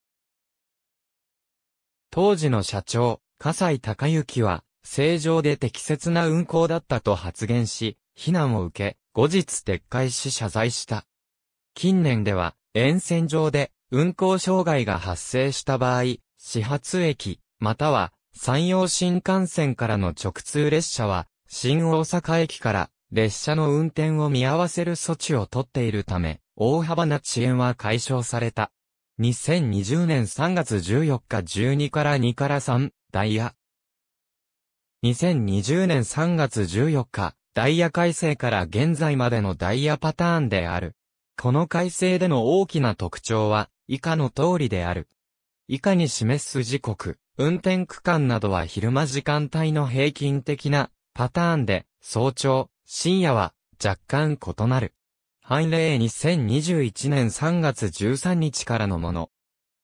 Speaker 1: 当時の社長、笠井隆之は、正常で適切な運行だったと発言し、非難を受け、後日撤回し謝罪した。近年では、沿線上で運行障害が発生した場合、始発駅、または山陽新幹線からの直通列車は、新大阪駅から列車の運転を見合わせる措置を取っているため、大幅な遅延は解消された。2020年3月14日12から2から3、ダイヤ。2020年3月14日、ダイヤ改正から現在までのダイヤパターンである。この改正での大きな特徴は、以下の通りである。以下に示す時刻、運転区間などは昼間時間帯の平均的なパターンで、早朝、深夜は若干異なる。囲例2021年3月13日からのもの。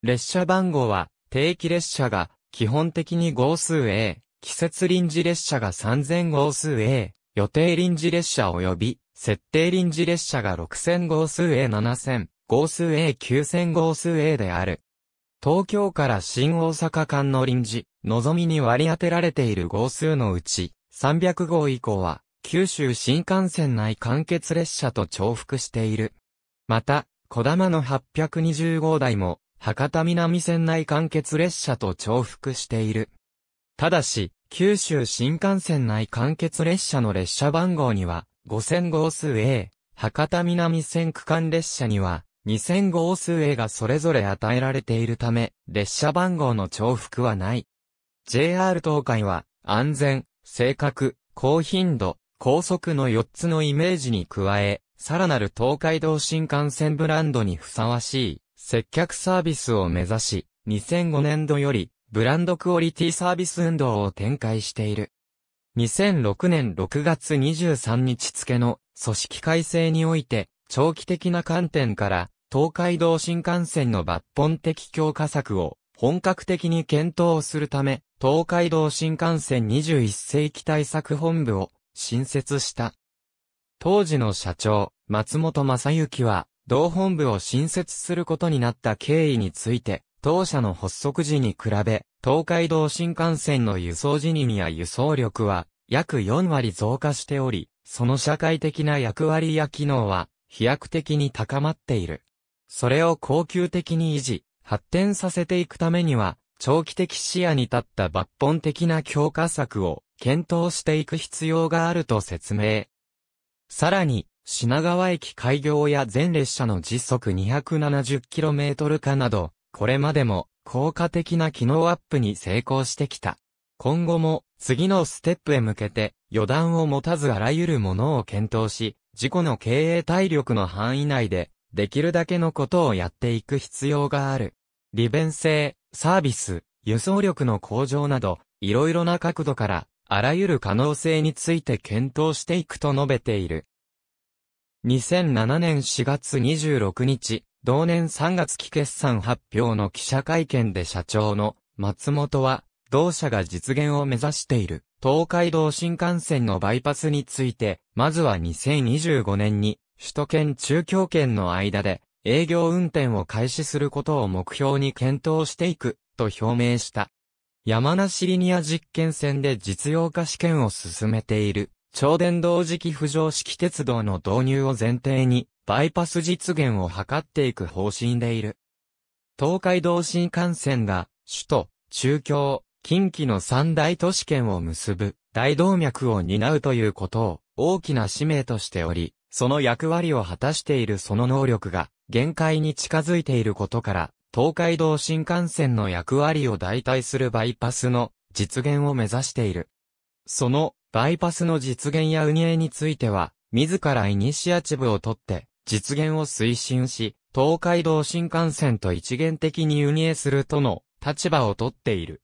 Speaker 1: 列車番号は、定期列車が基本的に号数 A、季節臨時列車が3000号数 A、予定臨時列車及び設定臨時列車が6000号数 A7000、号数 A9000 号数 A である。東京から新大阪間の臨時、のぞみに割り当てられている号数のうち、300号以降は、九州新幹線内完結列車と重複している。また、小玉の820号台も、博多南線内完結列車と重複している。ただし、九州新幹線内完結列車の列車番号には、5000号数 A、博多南線区間列車には、2000号数 A がそれぞれ与えられているため、列車番号の重複はない。JR 東海は、安全、正確、高頻度、高速の4つのイメージに加え、さらなる東海道新幹線ブランドにふさわしい、接客サービスを目指し、2005年度より、ブランドクオリティサービス運動を展開している。2006年6月23日付の組織改正において、長期的な観点から、東海道新幹線の抜本的強化策を本格的に検討するため、東海道新幹線21世紀対策本部を新設した。当時の社長、松本正幸は、同本部を新設することになった経緯について、当社の発足時に比べ、東海道新幹線の輸送時任や輸送力は、約4割増加しており、その社会的な役割や機能は、飛躍的に高まっている。それを恒久的に維持、発展させていくためには、長期的視野に立った抜本的な強化策を検討していく必要があると説明。さらに、品川駅開業や全列車の時速 270km 化など、これまでも効果的な機能アップに成功してきた。今後も次のステップへ向けて予断を持たずあらゆるものを検討し、自己の経営体力の範囲内でできるだけのことをやっていく必要がある。利便性、サービス、輸送力の向上など、いろいろな角度からあらゆる可能性について検討していくと述べている。2007年4月26日、同年3月期決算発表の記者会見で社長の松本は、同社が実現を目指している東海道新幹線のバイパスについて、まずは2025年に首都圏中京圏の間で営業運転を開始することを目標に検討していくと表明した。山梨リニア実験線で実用化試験を進めている超電導磁気浮上式鉄道の導入を前提にバイパス実現を図っていく方針でいる。東海道新幹線が、首都、中京、近畿の三大都市圏を結ぶ、大動脈を担うということを、大きな使命としており、その役割を果たしているその能力が、限界に近づいていることから、東海道新幹線の役割を代替するバイパスの実現を目指している。そのバイパスの実現や運営については、自らイニシアチブを取って、実現を推進し、東海道新幹線と一元的に輸入するとの立場をとっている。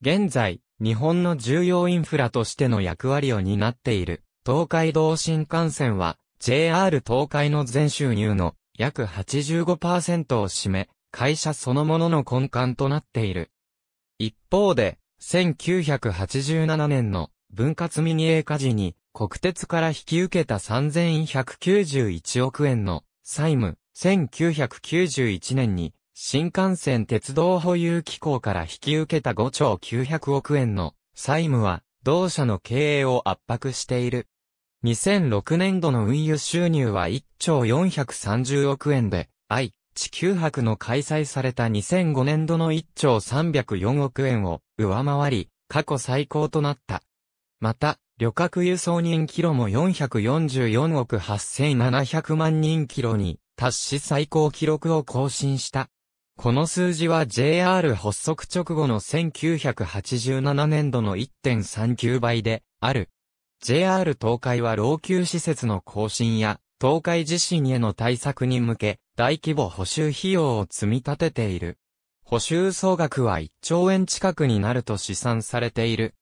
Speaker 1: 現在、日本の重要インフラとしての役割を担っている東海道新幹線は JR 東海の全収入の約85%を占め、会社そのものの根幹となっている。一方で、1987年の分割民営化時に国鉄から引き受けた3191億円の債務、1991年に新幹線鉄道保有機構から引き受けた5兆900億円の債務は同社の経営を圧迫している。2006年度の運輸収入は1兆430億円で、愛、地球博の開催された2005年度の1兆304億円を上回り、過去最高となった。また、旅客輸送人キロも444億8700万人キロに達し最高記録を更新した。この数字は JR 発足直後の1987年度の1.39倍である。JR 東海は老朽施設の更新や東海地震への対策に向け大規模補修費用を積み立てている。補修総額は1兆円近くになると試算されている。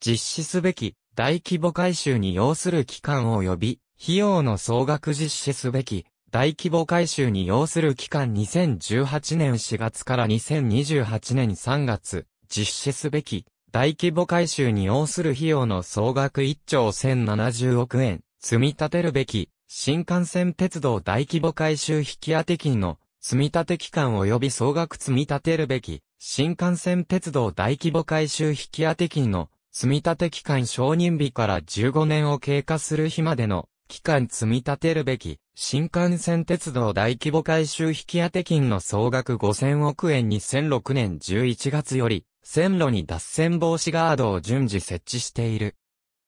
Speaker 1: 実施すべき大規模改修に要する期間及び、費用の総額実施すべき、大規模改修に要する期間2018年4月から2028年3月、実施すべき、大規模改修に要する費用の総額1兆1070億円、積み立てるべき、新幹線鉄道大規模改修引き当て金の、積立期間及び総額積み立てるべき、新幹線鉄道大規模改修引き当て金の、積立期間承認日から15年を経過する日までの期間積み立てるべき新幹線鉄道大規模改修引当金の総額5000億円2006年11月より線路に脱線防止ガードを順次設置している。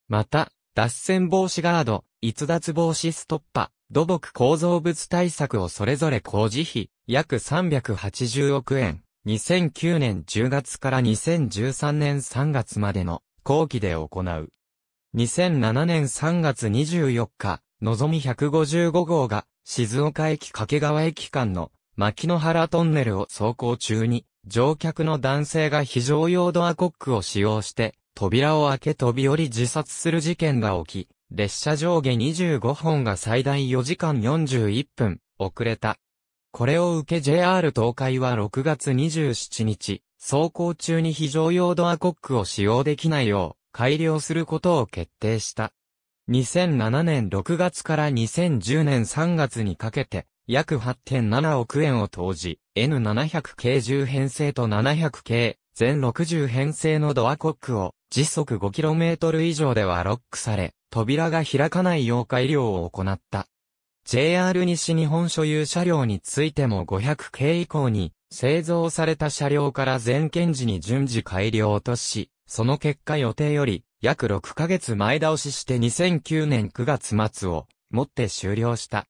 Speaker 1: また、脱線防止ガード、逸脱防止ストッパ、土木構造物対策をそれぞれ工事費約380億円2009年10月から2013年3月までの後期で行う。2007年3月24日、のぞみ155号が、静岡駅掛川駅間の、牧野原トンネルを走行中に、乗客の男性が非常用ドアコックを使用して、扉を開け飛び降り自殺する事件が起き、列車上下25本が最大4時間41分、遅れた。これを受け JR 東海は6月27日、走行中に非常用ドアコックを使用できないよう改良することを決定した。2007年6月から2010年3月にかけて約8.7億円を投じ、N700 系10編成と700系全60編成のドアコックを時速 5km 以上ではロックされ、扉が開かない要う改良を行った。JR 西日本所有車両についても500系以降に製造された車両から全検時に順次改良をとし、その結果予定より約6ヶ月前倒しして2009年9月末をもって終了した。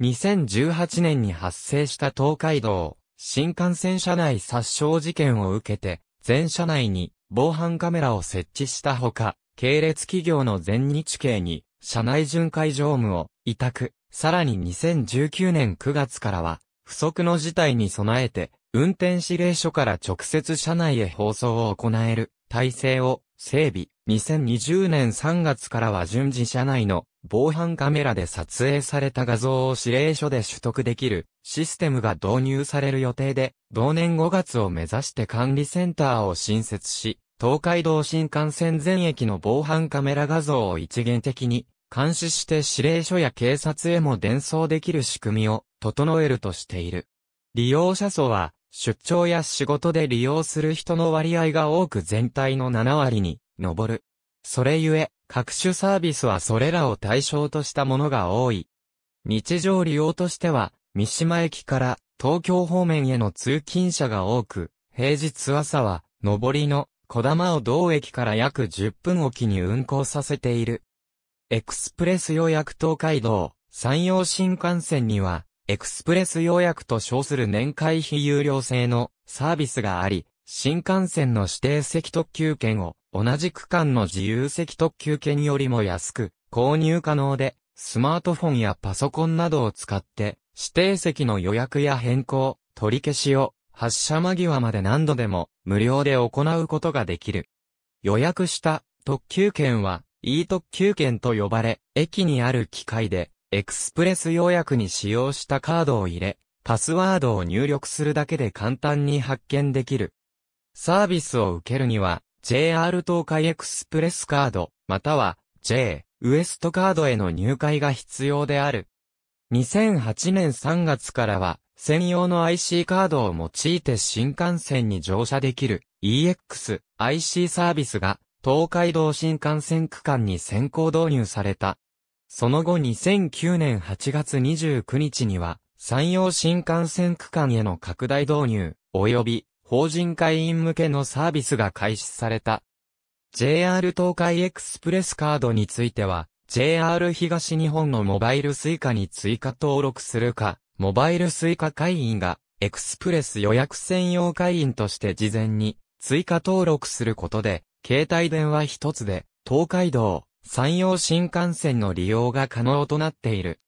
Speaker 1: 2018年に発生した東海道新幹線車内殺傷事件を受けて、全車内に防犯カメラを設置したほか、系列企業の全日系に車内巡回乗務を委託。さらに2019年9月からは不測の事態に備えて、運転指令所から直接車内へ放送を行える体制を整備。2020年3月からは順次車内の防犯カメラで撮影された画像を指令所で取得できるシステムが導入される予定で、同年5月を目指して管理センターを新設し、東海道新幹線全駅の防犯カメラ画像を一元的に監視して指令書や警察へも伝送できる仕組みを整えるとしている。利用者層は、出張や仕事で利用する人の割合が多く全体の7割に上る。それゆえ、各種サービスはそれらを対象としたものが多い。日常利用としては、三島駅から東京方面への通勤者が多く、平日朝は、上りの小玉を同駅から約10分おきに運行させている。エクスプレス予約東海道、山陽新幹線には、エクスプレス予約と称する年会費有料制のサービスがあり、新幹線の指定席特急券を同じ区間の自由席特急券よりも安く購入可能で、スマートフォンやパソコンなどを使って指定席の予約や変更、取り消しを発車間際まで何度でも無料で行うことができる。予約した特急券は E 特急券と呼ばれ、駅にある機械でエクスプレス要約に使用したカードを入れ、パスワードを入力するだけで簡単に発見できる。サービスを受けるには、JR 東海エクスプレスカード、または J、ウエストカードへの入会が必要である。2008年3月からは、専用の IC カードを用いて新幹線に乗車できる EX、IC サービスが東海道新幹線区間に先行導入された。その後2009年8月29日には、山陽新幹線区間への拡大導入、及び法人会員向けのサービスが開始された。JR 東海エクスプレスカードについては、JR 東日本のモバイル suica に追加登録するか、モバイル suica 会員が、エクスプレス予約専用会員として事前に追加登録することで、携帯電話一つで、東海道、山陽新幹線の利用が可能となっている。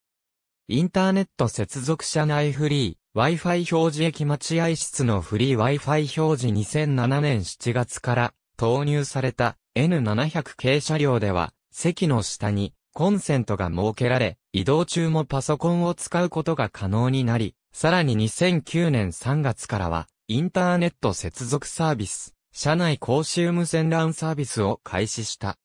Speaker 1: インターネット接続車内フリー、Wi-Fi 表示駅待合室のフリー Wi-Fi 表示2007年7月から投入された N700 系車両では、席の下にコンセントが設けられ、移動中もパソコンを使うことが可能になり、さらに2009年3月からは、インターネット接続サービス、車内公衆無線ランサービスを開始した。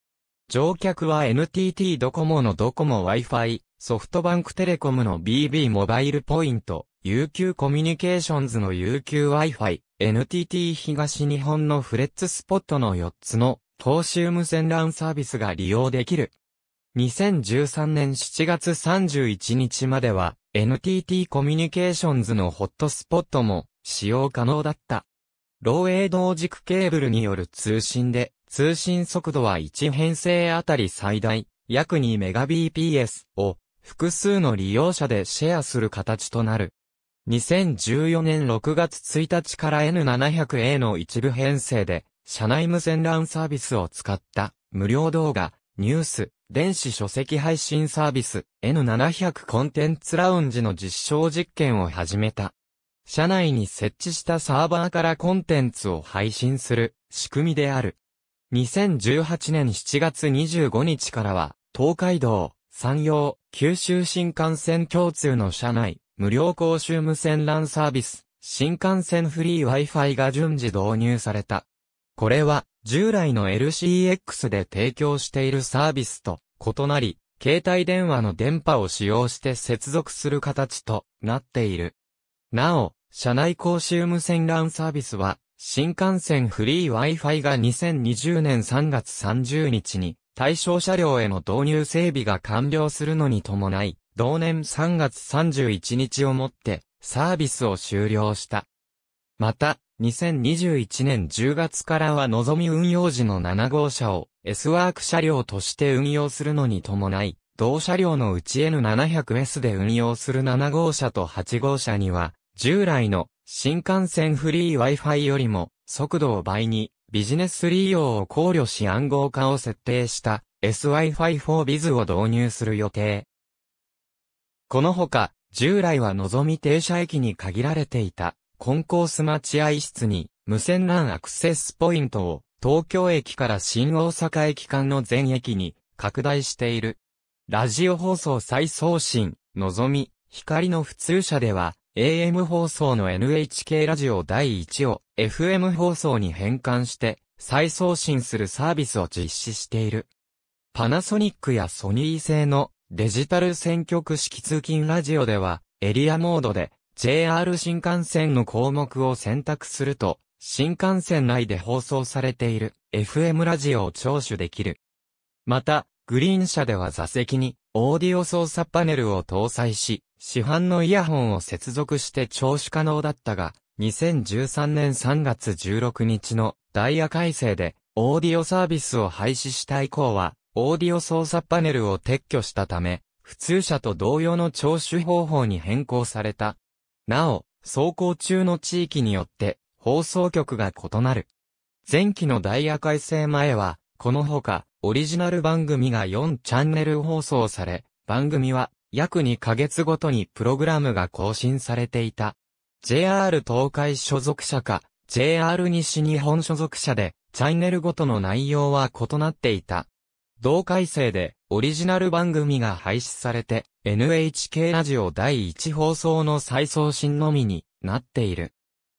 Speaker 1: 乗客は NTT ドコモのドコモ Wi-Fi、ソフトバンクテレコムの BB モバイルポイント、UQ コミュニケーションズの UQ Wi-Fi、NTT 東日本のフレッツスポットの4つの投資無線 LAN サービスが利用できる。2013年7月31日までは NTT コミュニケーションズのホットスポットも使用可能だった。漏洩同軸ケーブルによる通信で通信速度は1編成あたり最大約 2Mbps を複数の利用者でシェアする形となる。2014年6月1日から N700A の一部編成で、社内無線 LAN サービスを使った無料動画、ニュース、電子書籍配信サービス N700 コンテンツラウンジの実証実験を始めた。社内に設置したサーバーからコンテンツを配信する仕組みである。2018年7月25日からは、東海道、山陽、九州新幹線共通の車内、無料公衆無線 LAN サービス、新幹線フリー Wi-Fi が順次導入された。これは、従来の LCX で提供しているサービスと異なり、携帯電話の電波を使用して接続する形となっている。なお、車内公衆無線 LAN サービスは、新幹線フリー Wi-Fi が2020年3月30日に対象車両への導入整備が完了するのに伴い、同年3月31日をもってサービスを終了した。また、2021年10月からは望み運用時の7号車を S ワーク車両として運用するのに伴い、同車両のうち N700S で運用する7号車と8号車には、従来の新幹線フリー Wi-Fi よりも速度を倍にビジネス利用を考慮し暗号化を設定した SWi-Fi for Biz を導入する予定。このほか、従来は望み停車駅に限られていたコンコース待合室に無線 LAN アクセスポイントを東京駅から新大阪駅間の全駅に拡大している。ラジオ放送再送信、のぞみ、光の普通車では、AM 放送の NHK ラジオ第1を FM 放送に変換して再送信するサービスを実施している。パナソニックやソニー製のデジタル選曲式通勤ラジオではエリアモードで JR 新幹線の項目を選択すると新幹線内で放送されている FM ラジオを聴取できる。また、グリーン車では座席にオーディオ操作パネルを搭載し、市販のイヤホンを接続して聴取可能だったが、2013年3月16日のダイヤ改正で、オーディオサービスを廃止した以降は、オーディオ操作パネルを撤去したため、普通車と同様の聴取方法に変更された。なお、走行中の地域によって放送局が異なる。前期のダイヤ改正前は、このほか、オリジナル番組が4チャンネル放送され、番組は約2ヶ月ごとにプログラムが更新されていた。JR 東海所属者か、JR 西日本所属者で、チャンネルごとの内容は異なっていた。同改正で、オリジナル番組が廃止されて、NHK ラジオ第1放送の再送信のみになっている。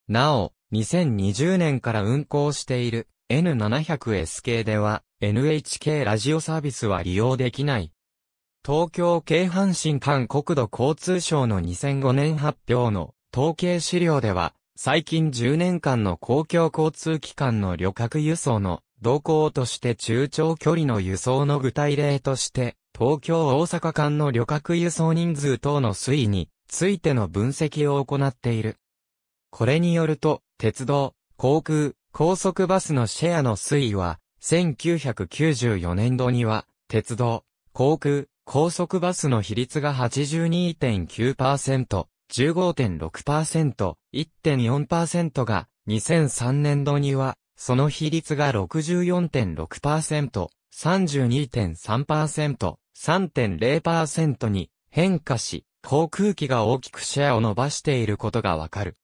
Speaker 1: なお、2020年から運行している N700S 系では、NHK ラジオサービスは利用できない。東京京阪神間国土交通省の2005年発表の統計資料では、最近10年間の公共交通機関の旅客輸送の動向として中長距離の輸送の具体例として、東京大阪間の旅客輸送人数等の推移についての分析を行っている。これによると、鉄道、航空、高速バスのシェアの推移は、1994年度には、鉄道、航空、高速バスの比率が82.9%、15.6%、1.4%が、2003年度には、その比率が64.6%、32.3%、3.0%に変化し、航空機が大きくシェアを伸ばしていることがわかる。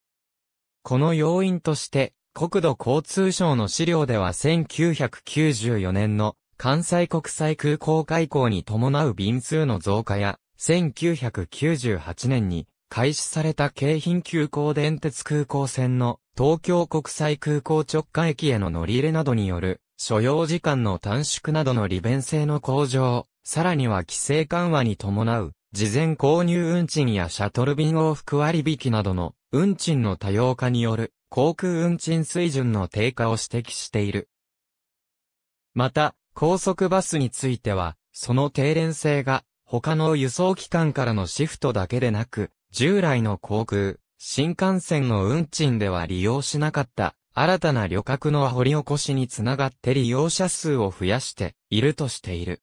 Speaker 1: この要因として、国土交通省の資料では1994年の関西国際空港開港に伴う便数の増加や、1998年に開始された京浜急行電鉄空港線の東京国際空港直下駅への乗り入れなどによる所要時間の短縮などの利便性の向上、さらには規制緩和に伴う事前購入運賃やシャトル便往復割引などの運賃の多様化による航空運賃水準の低下を指摘している。また、高速バスについては、その低廉性が、他の輸送機関からのシフトだけでなく、従来の航空、新幹線の運賃では利用しなかった、新たな旅客の掘り起こしにつながって利用者数を増やしているとしている。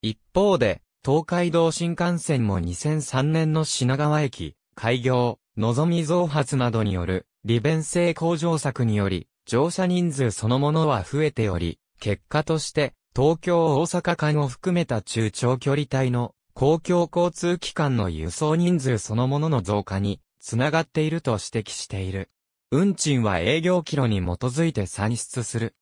Speaker 1: 一方で、東海道新幹線も2003年の品川駅、開業、のぞみ増発などによる利便性向上策により、乗車人数そのものは増えており、結果として、東京大阪間を含めた中長距離帯の公共交通機関の輸送人数そのものの増加につながっていると指摘している。運賃は営業キロに基づいて算出する。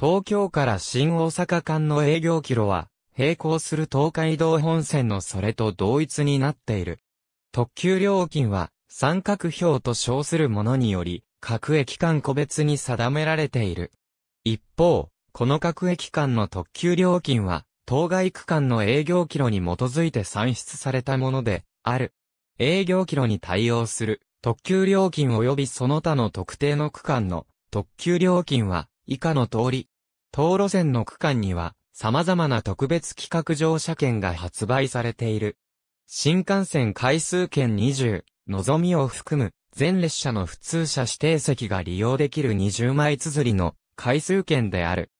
Speaker 1: 東京から新大阪間の営業キロは、並行する東海道本線のそれと同一になっている。特急料金は、三角表と称するものにより、各駅間個別に定められている。一方、この各駅間の特急料金は、当該区間の営業キロに基づいて算出されたもので、ある。営業キロに対応する特急料金及びその他の特定の区間の特急料金は以下の通り。当路線の区間には様々な特別企画乗車券が発売されている。新幹線回数券20、のぞみを含む、全列車の普通車指定席が利用できる20枚綴りの回数券である。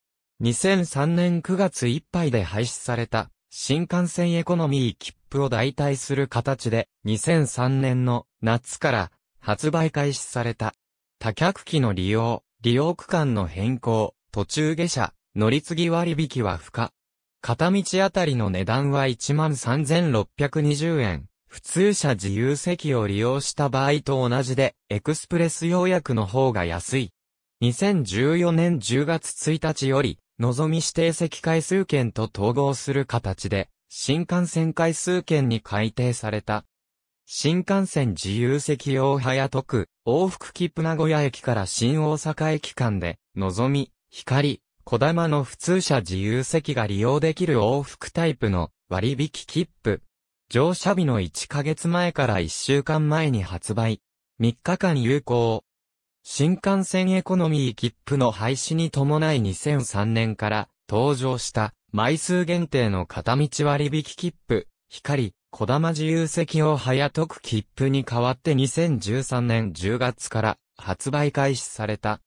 Speaker 1: 2003年9月いっぱいで廃止された新幹線エコノミー切符を代替する形で2003年の夏から発売開始された。多客機の利用、利用区間の変更、途中下車、乗り継ぎ割引は不可。片道あたりの値段は13,620円。普通車自由席を利用した場合と同じで、エクスプレス要約の方が安い。2014年10月1日より、のぞみ指定席回数券と統合する形で、新幹線回数券に改定された。新幹線自由席大早徳、往復切符名古屋駅から新大阪駅間で、のぞみ、光、小玉の普通車自由席が利用できる往復タイプの割引切符。乗車日の1ヶ月前から1週間前に発売。3日間有効。新幹線エコノミー切符の廃止に伴い2003年から登場した枚数限定の片道割引切符、光、小玉自由席を早徳切符に代わって2013年10月から発売開始された。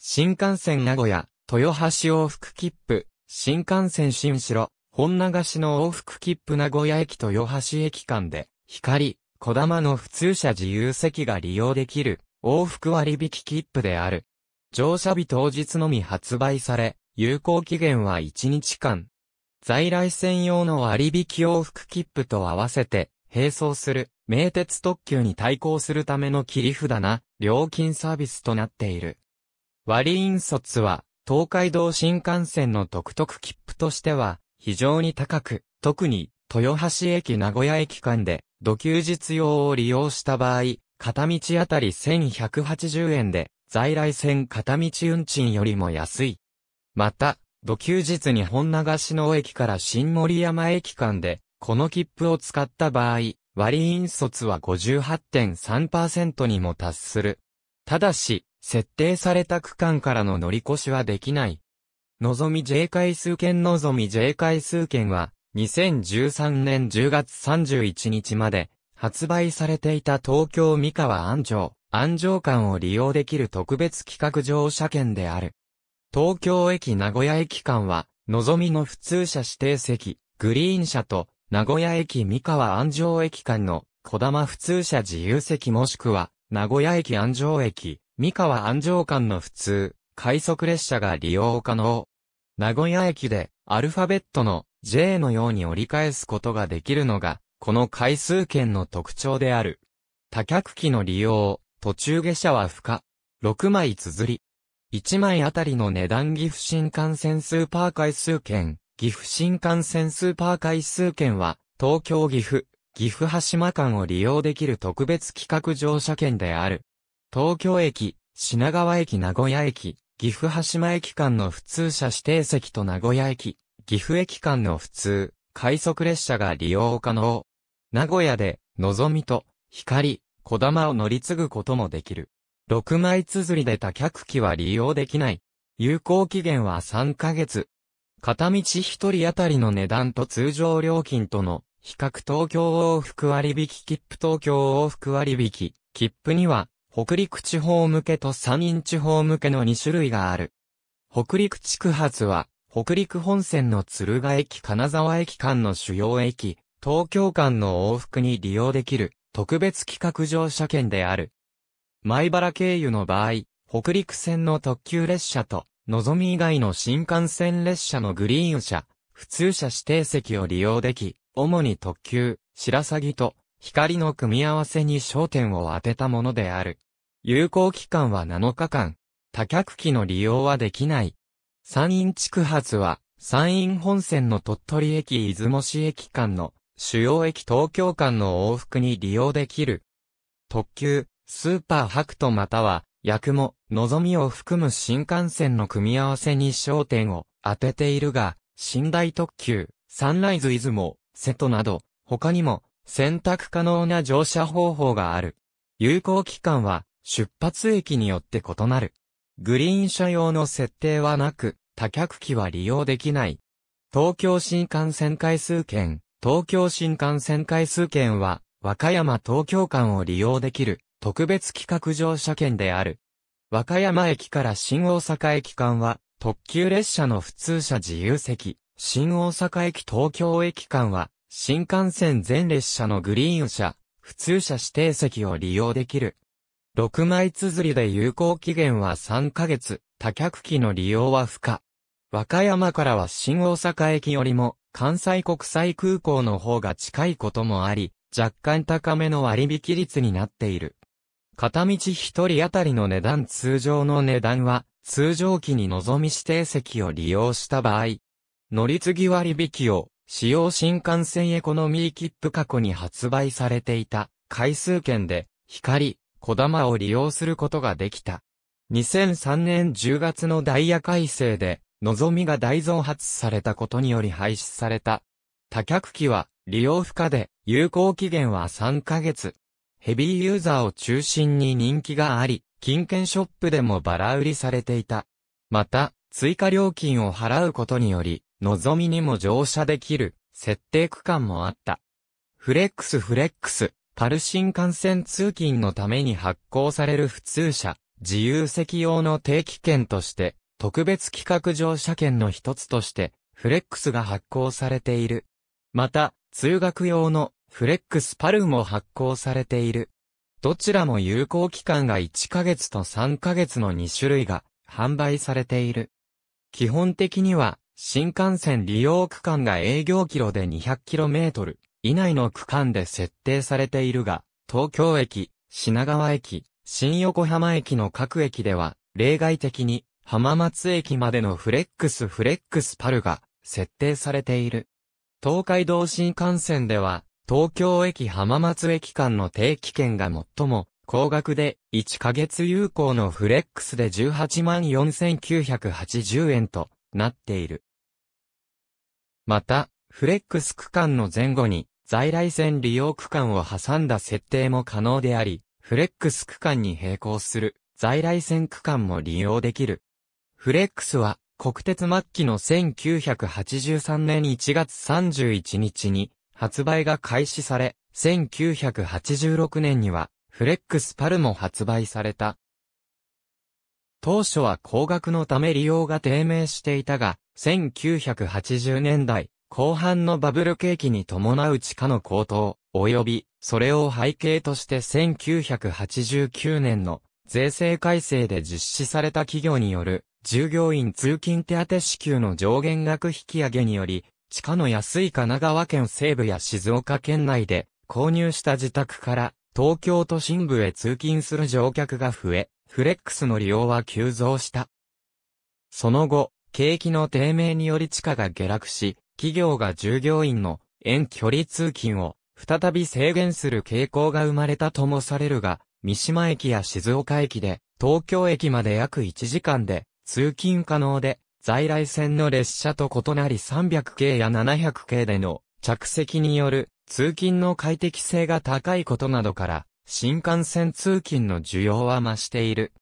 Speaker 1: 新幹線名古屋、豊橋往復切符、新幹線新城、本流しの往復切符名古屋駅と与橋駅間で、光、小玉の普通車自由席が利用できる、往復割引切符である。乗車日当日のみ発売され、有効期限は1日間。在来線用の割引往復切符と合わせて、並走する、名鉄特急に対抗するための切り札な、料金サービスとなっている。割引率は、東海道新幹線の独特切符としては、非常に高く、特に、豊橋駅名古屋駅間で、土休日用を利用した場合、片道あたり1180円で、在来線片道運賃よりも安い。また、土休日に本流しの駅から新森山駅間で、この切符を使った場合、割引率は58.3%にも達する。ただし、設定された区間からの乗り越しはできない。のぞみ J 回数券のぞみ J 回数券は、2013年10月31日まで、発売されていた東京三河安城、安城間を利用できる特別企画乗車券である。東京駅名古屋駅間は、のぞみの普通車指定席、グリーン車と、名古屋駅三河安城駅間の、小玉普通車自由席もしくは、名古屋駅安城駅、三河安城間の普通、快速列車が利用可能。名古屋駅でアルファベットの J のように折り返すことができるのが、この回数券の特徴である。多客機の利用、途中下車は不可。6枚綴り。1枚あたりの値段岐阜新幹線スーパー回数券。岐阜新幹線スーパー回数券は、東京岐阜、岐阜羽島間を利用できる特別企画乗車券である。東京駅、品川駅名古屋駅、岐阜羽島駅間の普通車指定席と名古屋駅、岐阜駅間の普通、快速列車が利用可能。名古屋で、のぞみと、光、小玉を乗り継ぐこともできる。6枚綴りで他客機は利用できない。有効期限は3ヶ月。片道1人当たりの値段と通常料金との比較東京往復割引切符東京往復割引切符には北陸地方向けと山陰地方向けの2種類がある。北陸地区発は、北陸本線の敦賀駅金沢駅間の主要駅、東京間の往復に利用できる特別企画乗車券である。前原経由の場合、北陸線の特急列車と、のぞみ以外の新幹線列車のグリーン車、普通車指定席を利用でき、主に特急、白鷺と光の組み合わせに焦点を当てたものである。有効期間は7日間。多脚機の利用はできない。山陰地区発は、山陰本線の鳥取駅出雲市駅間の主要駅東京間の往復に利用できる。特急、スーパーハクトまたは、ヤクモ、のぞみを含む新幹線の組み合わせに焦点を当てているが、寝台特急、サンライズ出雲、瀬戸など、他にも選択可能な乗車方法がある。有効期間は出発駅によって異なる。グリーン車用の設定はなく、多客機は利用できない。東京新幹線回数券、東京新幹線回数券は、和歌山東京間を利用できる、特別企画乗車券である。和歌山駅から新大阪駅間は、特急列車の普通車自由席、新大阪駅東京駅間は、新幹線全列車のグリーン車、普通車指定席を利用できる。6枚綴りで有効期限は3ヶ月、多客機の利用は不可。和歌山からは新大阪駅よりも関西国際空港の方が近いこともあり、若干高めの割引率になっている。片道1人当たりの値段通常の値段は、通常機に望み指定席を利用した場合、乗り継ぎ割引を使用新幹線エコノミー切符過去に発売されていた回数券で光、小玉を利用することができた。2003年10月のダイヤ改正で、のぞみが大増発されたことにより廃止された。多客機は利用不可で、有効期限は3ヶ月。ヘビーユーザーを中心に人気があり、金券ショップでもバラ売りされていた。また、追加料金を払うことにより、のぞみにも乗車できる設定区間もあった。フレックスフレックス、パル新幹線通勤のために発行される普通車、自由席用の定期券として、特別企画乗車券の一つとして、フレックスが発行されている。また、通学用のフレックスパルも発行されている。どちらも有効期間が1ヶ月と3ヶ月の2種類が販売されている。基本的には新幹線利用区間が営業キロで 200km 以内の区間で設定されているが、東京駅、品川駅、新横浜駅の各駅では、例外的に浜松駅までのフレックスフレックスパルが設定されている。東海道新幹線では、東京駅浜松駅間の定期券が最も高額で、1ヶ月有効のフレックスで18万4980円となっている。また、フレックス区間の前後に在来線利用区間を挟んだ設定も可能であり、フレックス区間に並行する在来線区間も利用できる。フレックスは国鉄末期の1983年1月31日に発売が開始され、1986年にはフレックスパルも発売された。当初は高額のため利用が低迷していたが、1980年代後半のバブル景気に伴う地価の高騰、及び、それを背景として1989年の税制改正で実施された企業による従業員通勤手当支給の上限額引き上げにより、地価の安い神奈川県西部や静岡県内で購入した自宅から東京都心部へ通勤する乗客が増え、フレックスの利用は急増した。その後、景気の低迷により地価が下落し、企業が従業員の遠距離通勤を再び制限する傾向が生まれたともされるが、三島駅や静岡駅で東京駅まで約1時間で通勤可能で、在来線の列車と異なり300系や700系での着席による通勤の快適性が高いことなどから、新幹線通勤の需要は増している。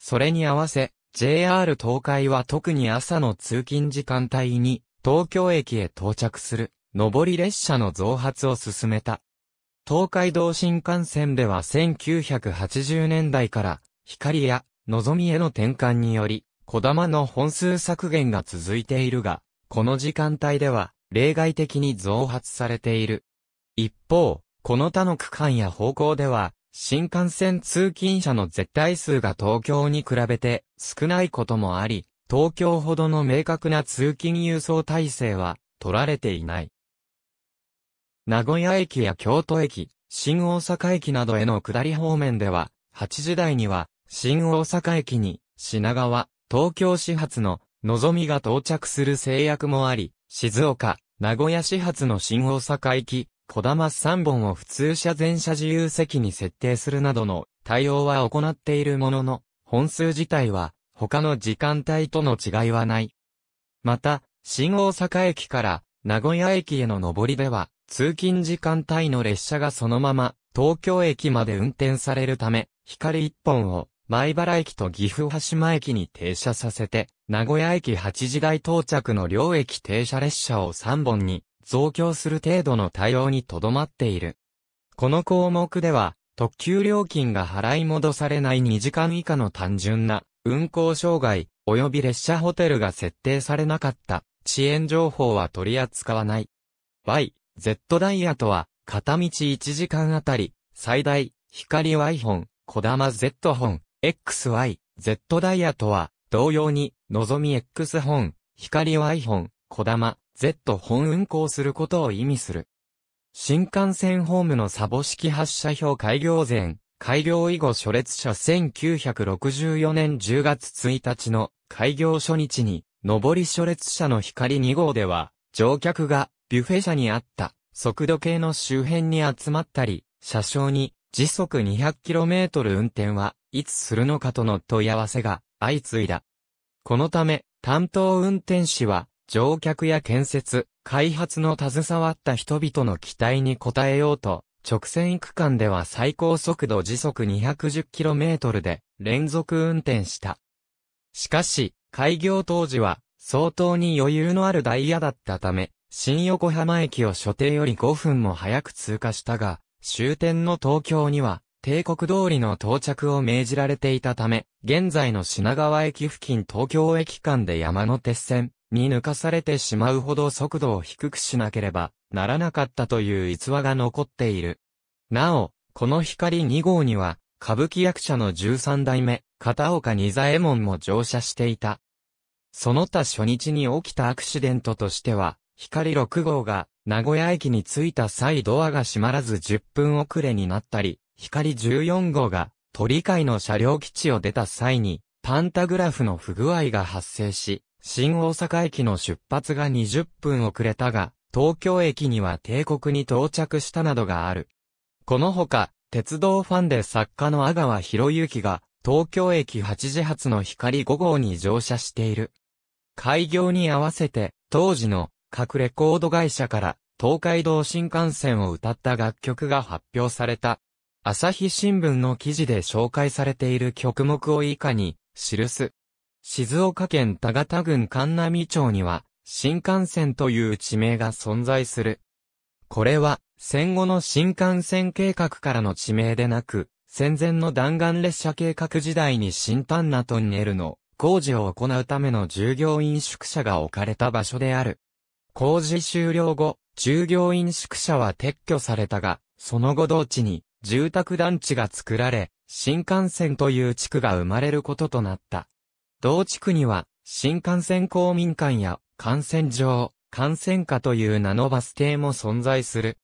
Speaker 1: それに合わせ、JR 東海は特に朝の通勤時間帯に東京駅へ到着する上り列車の増発を進めた。東海道新幹線では1980年代から光やのぞみへの転換により、小玉の本数削減が続いているが、この時間帯では例外的に増発されている。一方、この他の区間や方向では、新幹線通勤者の絶対数が東京に比べて少ないこともあり、東京ほどの明確な通勤輸送体制は取られていない。名古屋駅や京都駅、新大阪駅などへの下り方面では、8時台には、新大阪駅に、品川、東京始発の、のぞみが到着する制約もあり、静岡、名古屋始発の新大阪行き、小玉3本を普通車全車自由席に設定するなどの対応は行っているものの、本数自体は他の時間帯との違いはない。また、新大阪駅から名古屋駅への上りでは、通勤時間帯の列車がそのまま東京駅まで運転されるため、光1本を前原駅と岐阜羽島駅に停車させて、名古屋駅8時台到着の両駅停車列車を3本に増強する程度の対応にとどまっている。この項目では、特急料金が払い戻されない2時間以下の単純な運行障害及び列車ホテルが設定されなかった遅延情報は取り扱わない。Y、Z ダイヤとは片道1時間あたり最大光 Y 本、小玉 Z 本、XY、Z ダイヤとは同様に望み X 本、光 Y 本、小玉 Z 本運行することを意味する。新幹線ホームのサボ式発射表開業前、開業以後初列車1964年10月1日の開業初日に、上り初列車の光2号では、乗客がビュッフェ車にあった速度計の周辺に集まったり、車掌に時速 200km 運転はいつするのかとの問い合わせが相次いだ。このため、担当運転士は乗客や建設、開発の携わった人々の期待に応えようと、直線区間では最高速度時速 210km で連続運転した。しかし、開業当時は相当に余裕のあるダイヤだったため、新横浜駅を所定より5分も早く通過したが、終点の東京には帝国通りの到着を命じられていたため、現在の品川駅付近東京駅間で山手線、見抜かされてしまうほど速度を低くしなければならなかったという逸話が残っている。なお、この光2号には、歌舞伎役者の13代目、片岡仁左衛門も乗車していた。その他初日に起きたアクシデントとしては、光6号が名古屋駅に着いた際ドアが閉まらず10分遅れになったり、光14号が鳥海の車両基地を出た際に、パンタグラフの不具合が発生し、新大阪駅の出発が20分遅れたが、東京駅には帝国に到着したなどがある。このほか、鉄道ファンで作家の阿川博之が、東京駅8時発の光5号に乗車している。開業に合わせて、当時の各レコード会社から東海道新幹線を歌った楽曲が発表された。朝日新聞の記事で紹介されている曲目を以下に記す。静岡県田形郡神波町には、新幹線という地名が存在する。これは、戦後の新幹線計画からの地名でなく、戦前の弾丸列車計画時代に新丹那トンネルの工事を行うための従業員宿舎が置かれた場所である。工事終了後、従業員宿舎は撤去されたが、その後同地に住宅団地が作られ、新幹線という地区が生まれることとなった。同地区には、新幹線公民館や、幹線場、幹線下という名のバス停も存在する。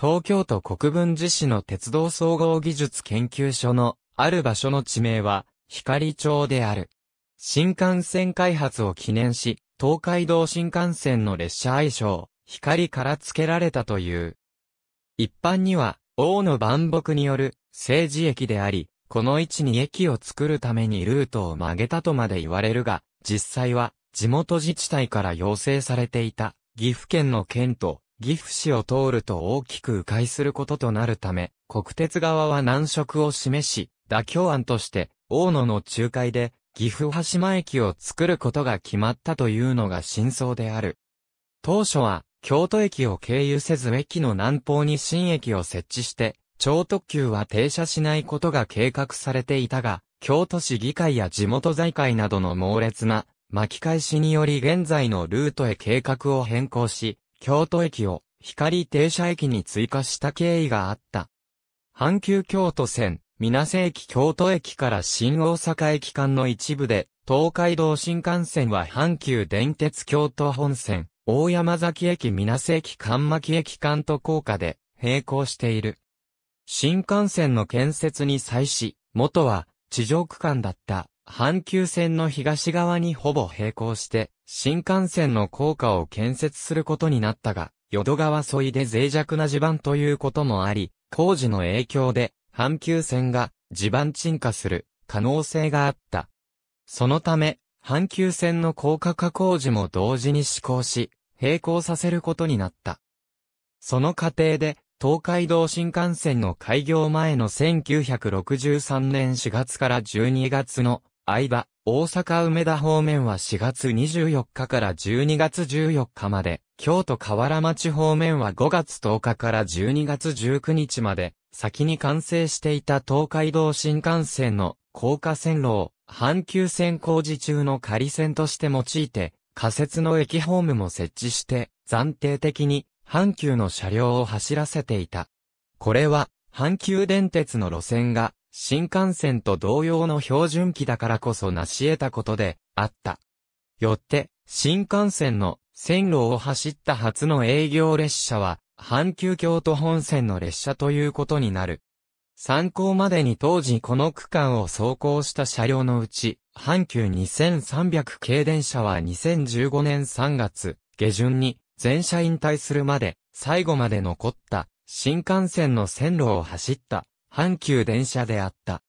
Speaker 1: 東京都国分寺市の鉄道総合技術研究所の、ある場所の地名は、光町である。新幹線開発を記念し、東海道新幹線の列車愛称、光から付けられたという。一般には、王の万木による、政治駅であり、この位置に駅を作るためにルートを曲げたとまで言われるが、実際は地元自治体から要請されていた岐阜県の県と岐阜市を通ると大きく迂回することとなるため、国鉄側は難色を示し、妥協案として、大野の仲介で、岐阜羽島駅を作ることが決まったというのが真相である。当初は、京都駅を経由せず駅の南方に新駅を設置して、超特急は停車しないことが計画されていたが、京都市議会や地元財界などの猛烈な巻き返しにより現在のルートへ計画を変更し、京都駅を光停車駅に追加した経緯があった。阪急京都線、水瀬駅京都駅から新大阪駅間の一部で、東海道新幹線は阪急電鉄京都本線、大山崎駅水瀬駅間巻駅間と高架で並行している。新幹線の建設に際し、元は地上区間だった阪急線の東側にほぼ並行して、新幹線の高架を建設することになったが、淀川沿いで脆弱な地盤ということもあり、工事の影響で、阪急線が地盤沈下する可能性があった。そのため、阪急線の高架化工事も同時に施行し、並行させることになった。その過程で、東海道新幹線の開業前の1963年4月から12月の間、大阪梅田方面は4月24日から12月14日まで、京都河原町方面は5月10日から12月19日まで、先に完成していた東海道新幹線の高架線路を阪急線工事中の仮線として用いて、仮設の駅ホームも設置して、暫定的に阪急の車両を走らせていた。これは、阪急電鉄の路線が、新幹線と同様の標準機だからこそ成し得たことで、あった。よって、新幹線の線路を走った初の営業列車は、阪急京都本線の列車ということになる。参考までに当時この区間を走行した車両のうち、阪急2300系電車は2015年3月下旬に全車引退するまで、最後まで残った、新幹線の線路を走った、阪急電車であった。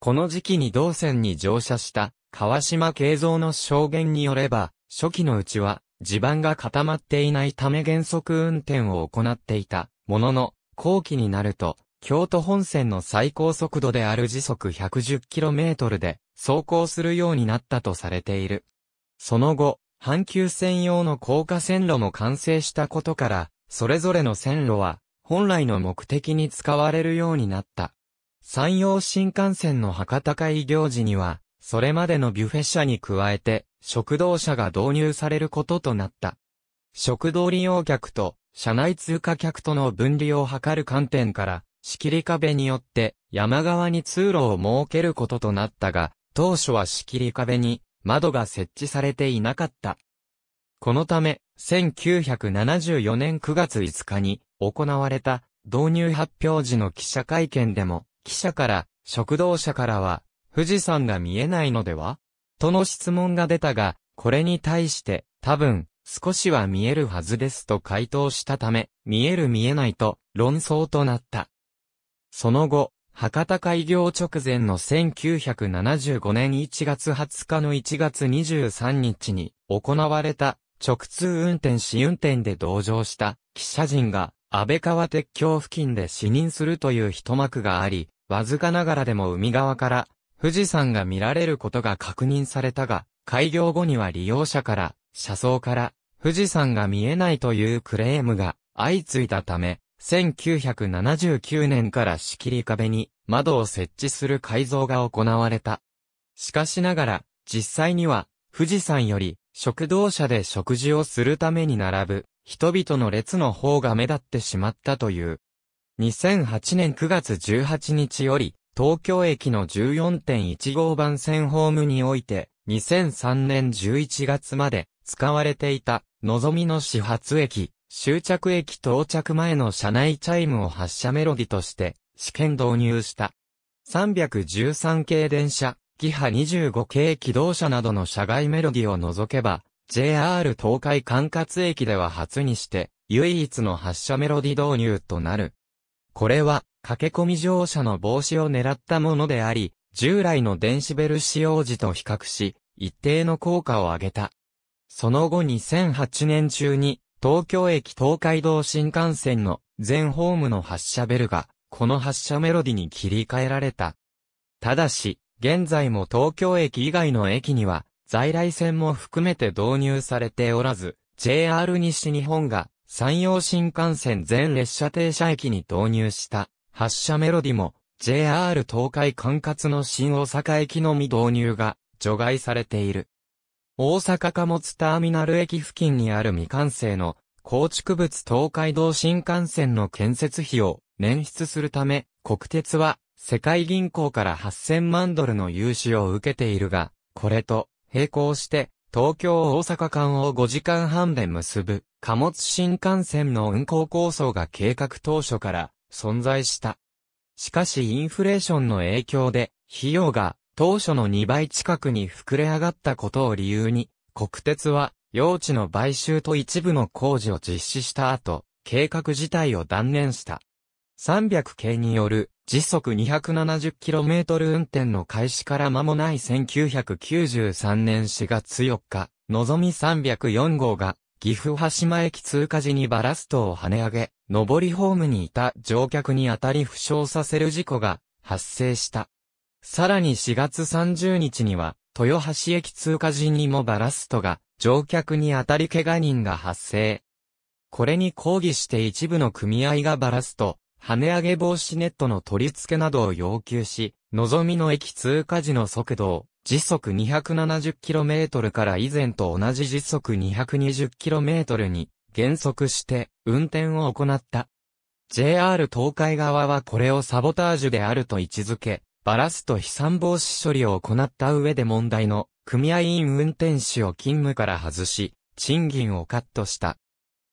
Speaker 1: この時期に同線に乗車した、川島慶三の証言によれば、初期のうちは、地盤が固まっていないため原則運転を行っていた、ものの、後期になると、京都本線の最高速度である時速 110km で、走行するようになったとされている。その後、阪急専用の高架線路も完成したことから、それぞれの線路は、本来の目的に使われるようになった。山陽新幹線の博多会行事には、それまでのビュフェ車に加えて、食堂車が導入されることとなった。食堂利用客と、車内通過客との分離を図る観点から、仕切り壁によって、山側に通路を設けることとなったが、当初は仕切り壁に、窓が設置されていなかった。このため、1974年9月5日に行われた導入発表時の記者会見でも、記者から、食堂車からは、富士山が見えないのではとの質問が出たが、これに対して、多分、少しは見えるはずですと回答したため、見える見えないと論争となった。その後、博多開業直前の1975年1月20日の1月23日に行われた直通運転試運転で同乗した記者陣が安倍川鉄橋付近で死任するという一幕があり、わずかながらでも海側から富士山が見られることが確認されたが、開業後には利用者から、車窓から富士山が見えないというクレームが相次いだため、1979年から仕切り壁に窓を設置する改造が行われた。しかしながら、実際には、富士山より、食堂車で食事をするために並ぶ、人々の列の方が目立ってしまったという。2008年9月18日より、東京駅の14.1号番線ホームにおいて、2003年11月まで使われていた、のぞみの始発駅、終着駅到着前の車内チャイムを発車メロディとして、試験導入した。313系電車、キハ25系機動車などの車外メロディを除けば、JR 東海管轄駅では初にして、唯一の発車メロディ導入となる。これは、駆け込み乗車の防止を狙ったものであり、従来の電子ベル使用時と比較し、一定の効果を上げた。その後2008年中に、東京駅東海道新幹線の全ホームの発車ベルが、この発車メロディに切り替えられた。ただし、現在も東京駅以外の駅には、在来線も含めて導入されておらず、JR 西日本が山陽新幹線全列車停車駅に導入した発車メロディも JR 東海管轄の新大阪駅のみ導入が除外されている。大阪貨物ターミナル駅付近にある未完成の構築物東海道新幹線の建設費を捻出するため、国鉄は世界銀行から8000万ドルの融資を受けているが、これと並行して東京大阪間を5時間半で結ぶ貨物新幹線の運行構想が計画当初から存在した。しかしインフレーションの影響で費用が当初の2倍近くに膨れ上がったことを理由に、国鉄は、用地の買収と一部の工事を実施した後、計画自体を断念した。300系による時速 270km 運転の開始から間もない1993年4月4日、のぞみ304号が岐阜羽島駅通過時にバラストを跳ね上げ、上りホームにいた乗客に当たり負傷させる事故が発生した。さらに4月30日には、豊橋駅通過時にもバラストが乗客に当たり怪我人が発生。これに抗議して一部の組合がバラスト、跳ね上げ防止ネットの取り付けなどを要求し、のぞみの駅通過時の速度を時速 270km から以前と同じ時速 220km に減速して運転を行った。JR 東海側はこれをサボタージュであると位置づけ、バラスト飛散防止処理を行った上で問題の組合員運転手を勤務から外し、賃金をカットした。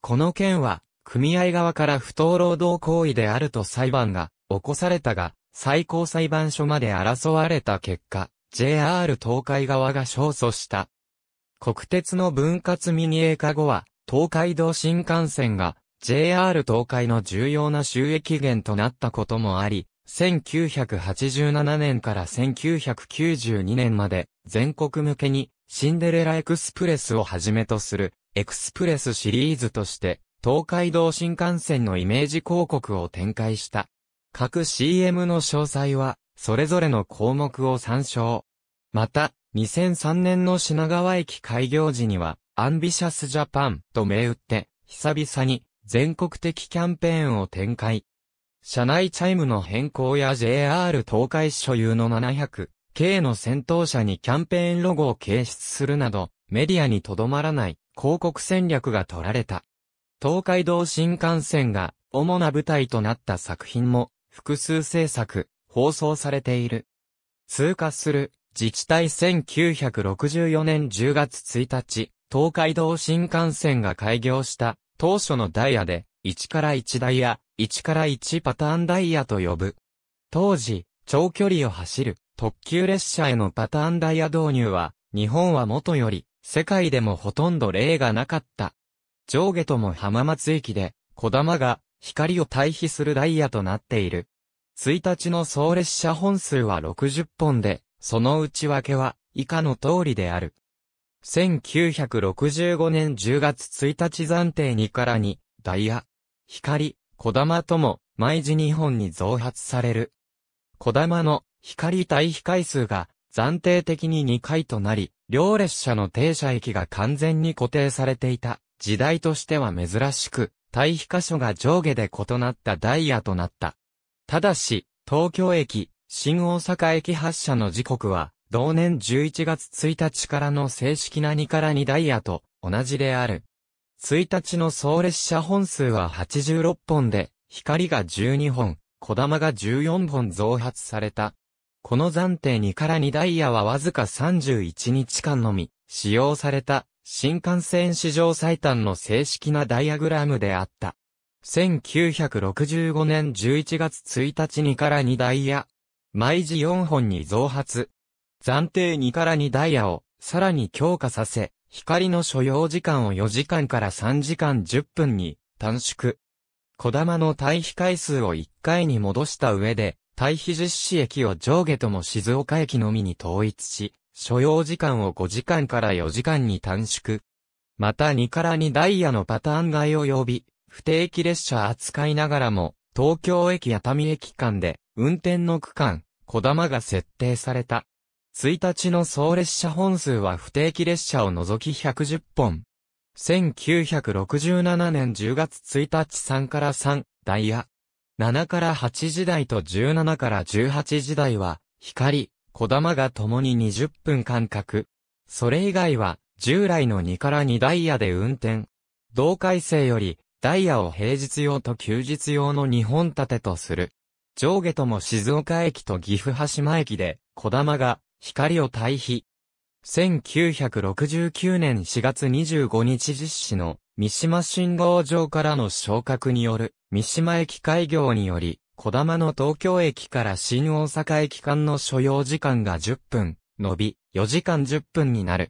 Speaker 1: この件は、組合側から不当労働行為であると裁判が起こされたが、最高裁判所まで争われた結果、JR 東海側が勝訴した。国鉄の分割民営化後は、東海道新幹線が JR 東海の重要な収益源となったこともあり、1987年から1992年まで全国向けにシンデレラエクスプレスをはじめとするエクスプレスシリーズとして東海道新幹線のイメージ広告を展開した。各 CM の詳細はそれぞれの項目を参照。また、2003年の品川駅開業時にはアンビシャスジャパンと銘打って久々に全国的キャンペーンを展開。車内チャイムの変更や JR 東海所有の700系の先頭車にキャンペーンロゴを掲出するなど、メディアにとどまらない広告戦略が取られた。東海道新幹線が主な舞台となった作品も複数制作、放送されている。通過する自治体1964年10月1日、東海道新幹線が開業した当初のダイヤで1から1台や1から1パターンダイヤと呼ぶ。当時、長距離を走る特急列車へのパターンダイヤ導入は、日本は元より、世界でもほとんど例がなかった。上下とも浜松駅で、小玉が光を対比するダイヤとなっている。1日の総列車本数は60本で、その内訳は以下の通りである。1965年10月1日暫定2から2、ダイヤ、光、小玉とも、毎時日本に増発される。小玉の光対比回数が暫定的に2回となり、両列車の停車駅が完全に固定されていた時代としては珍しく、対比箇所が上下で異なったダイヤとなった。ただし、東京駅、新大阪駅発車の時刻は、同年11月1日からの正式な2から2ダイヤと同じである。1日の総列車本数は86本で、光が12本、小玉が14本増発された。この暫定2から2ダイヤはわずか31日間のみ、使用された、新幹線史上最短の正式なダイアグラムであった。1965年11月1日2から2ダイヤ。毎時4本に増発。暫定2から2ダイヤを、さらに強化させ、光の所要時間を4時間から3時間10分に短縮。小玉の対比回数を1回に戻した上で、対比実施駅を上下とも静岡駅のみに統一し、所要時間を5時間から4時間に短縮。また2から2ダイヤのパターン外を呼び、不定期列車扱いながらも、東京駅熱海駅間で、運転の区間、小玉が設定された。1日の総列車本数は不定期列車を除き110本。1967年10月1日3から3、ダイヤ。7から8時台と17から18時台は、光、小玉が共に20分間隔。それ以外は、従来の2から2ダイヤで運転。同改正より、ダイヤを平日用と休日用の2本立てとする。上下とも静岡駅と岐阜羽島駅で、小玉が、光を対比。1969年4月25日実施の三島信号場からの昇格による三島駅開業により、小玉の東京駅から新大阪駅間の所要時間が10分、伸び、4時間10分になる。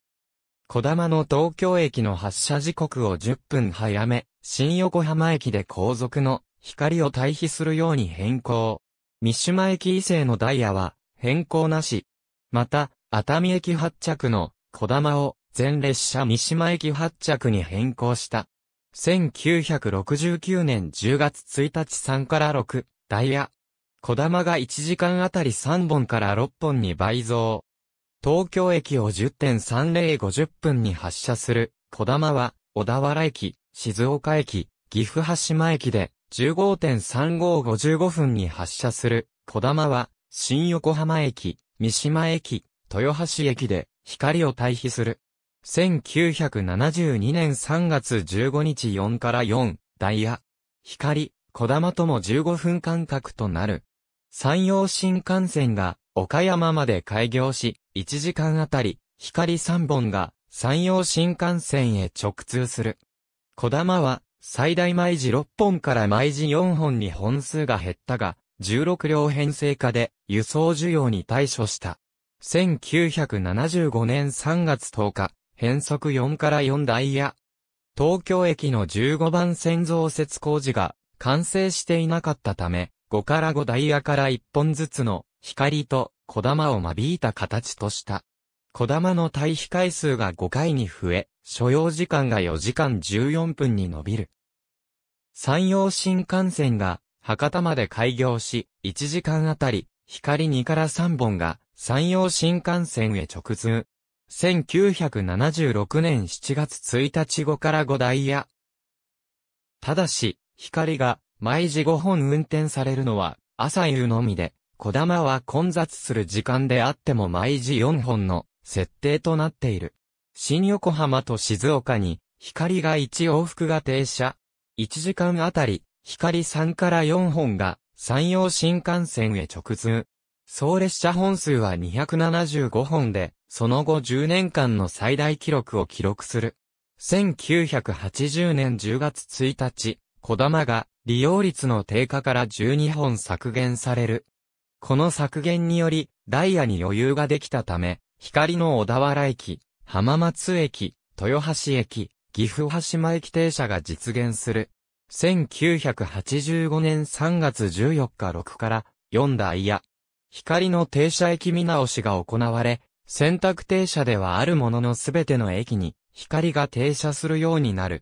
Speaker 1: 小玉の東京駅の発車時刻を10分早め、新横浜駅で後続の光を対比するように変更。三島駅以西のダイヤは変更なし。また、熱海駅発着の小玉を全列車三島駅発着に変更した。1969年10月1日3から6、ダイヤ。小玉が1時間あたり3本から6本に倍増。東京駅を10.3050分に発車する、小玉は、小田原駅、静岡駅、岐阜羽島駅で、15.3555分に発車する、小玉は、新横浜駅、三島駅、豊橋駅で光を対比する。1972年3月15日4から4、ダイヤ、光、小玉とも15分間隔となる。山陽新幹線が岡山まで開業し、1時間あたり、光3本が山陽新幹線へ直通する。小玉は最大毎時6本から毎時4本に本数が減ったが、16両編成化で輸送需要に対処した。1975年3月10日、変速4から4ダイヤ。東京駅の15番線増設工事が完成していなかったため、5から5ダイヤから1本ずつの光と小玉を間引いた形とした。小玉の対比回数が5回に増え、所要時間が4時間14分に伸びる。山陽新幹線が博多まで開業し、1時間あたり光2から3本が山陽新幹線へ直通。1976年7月1日後から5台や。ただし、光が毎時5本運転されるのは朝夕のみで、小玉は混雑する時間であっても毎時4本の設定となっている。新横浜と静岡に光が1往復が停車。1時間あたり光3から4本が山陽新幹線へ直通。総列車本数は275本で、その後10年間の最大記録を記録する。1980年10月1日、小玉が利用率の低下から12本削減される。この削減により、ダイヤに余裕ができたため、光の小田原駅、浜松駅、豊橋駅、岐阜羽島駅停車が実現する。1985年3月14日6から4台や、光の停車駅見直しが行われ、選択停車ではあるもののすべての駅に光が停車するようになる。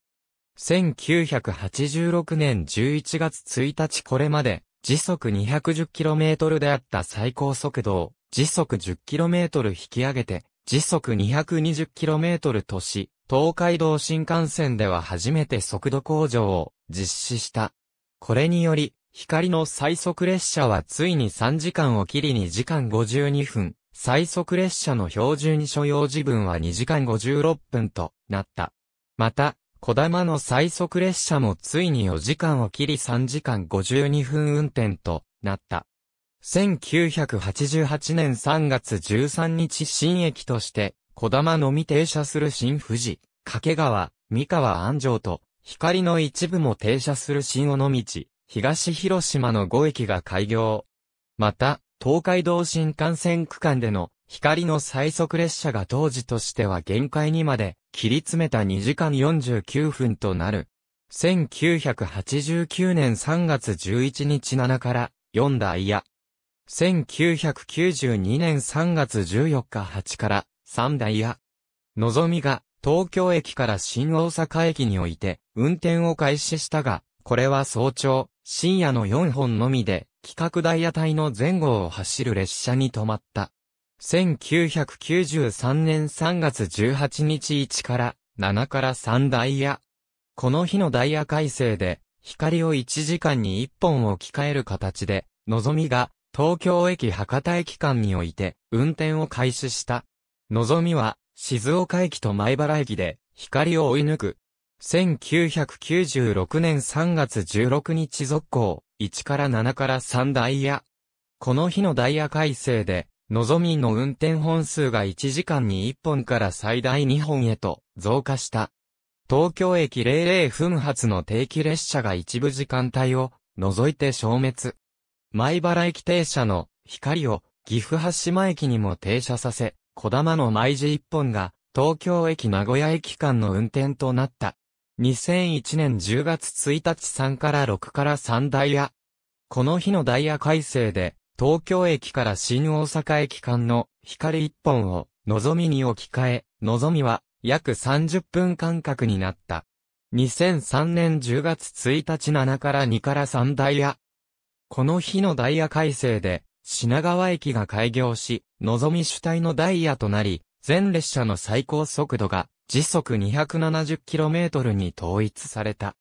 Speaker 1: 1986年11月1日これまで時速 210km であった最高速度を時速 10km 引き上げて時速 220km とし、東海道新幹線では初めて速度向上を実施した。これにより、光の最速列車はついに3時間を切り2時間52分、最速列車の標準所要時分は2時間56分となった。また、小玉の最速列車もついに4時間を切り3時間52分運転となった。1988年3月13日新駅として小玉のみ停車する新富士、掛川、三河安城と、光の一部も停車する新尾の道、東広島の5駅が開業。また、東海道新幹線区間での光の最速列車が当時としては限界にまで切り詰めた2時間49分となる。1989年3月11日7から4台や、1992年3月14日8から三台屋。のぞみが東京駅から新大阪駅において運転を開始したが、これは早朝、深夜の4本のみで、規格ダイヤ隊の前後を走る列車に止まった。1993年3月18日1から7から3ダイヤ。この日のダイヤ改正で、光を1時間に1本置き換える形で、のぞみが東京駅博多駅間において運転を開始した。のぞみは、静岡駅と前原駅で、光を追い抜く。1996年3月16日続行、1から7から3ダイヤ。この日のダイヤ改正で、のぞみの運転本数が1時間に1本から最大2本へと増加した。東京駅00分発の定期列車が一部時間帯を除いて消滅。前原駅停車の光を岐阜橋島駅にも停車させ、小玉の毎時一本が、東京駅名古屋駅間の運転となった。2001年10月1日3から6から3ダイヤ。この日のダイヤ改正で、東京駅から新大阪駅間の光一本を、のぞみに置き換え、のぞみは約30分間隔になった。2003年10月1日7から2から3ダイヤ。この日のダイヤ改正で、品川駅が開業し、のぞみ主体のダイヤとなり、全列車の最高速度が時速 270km に統一された。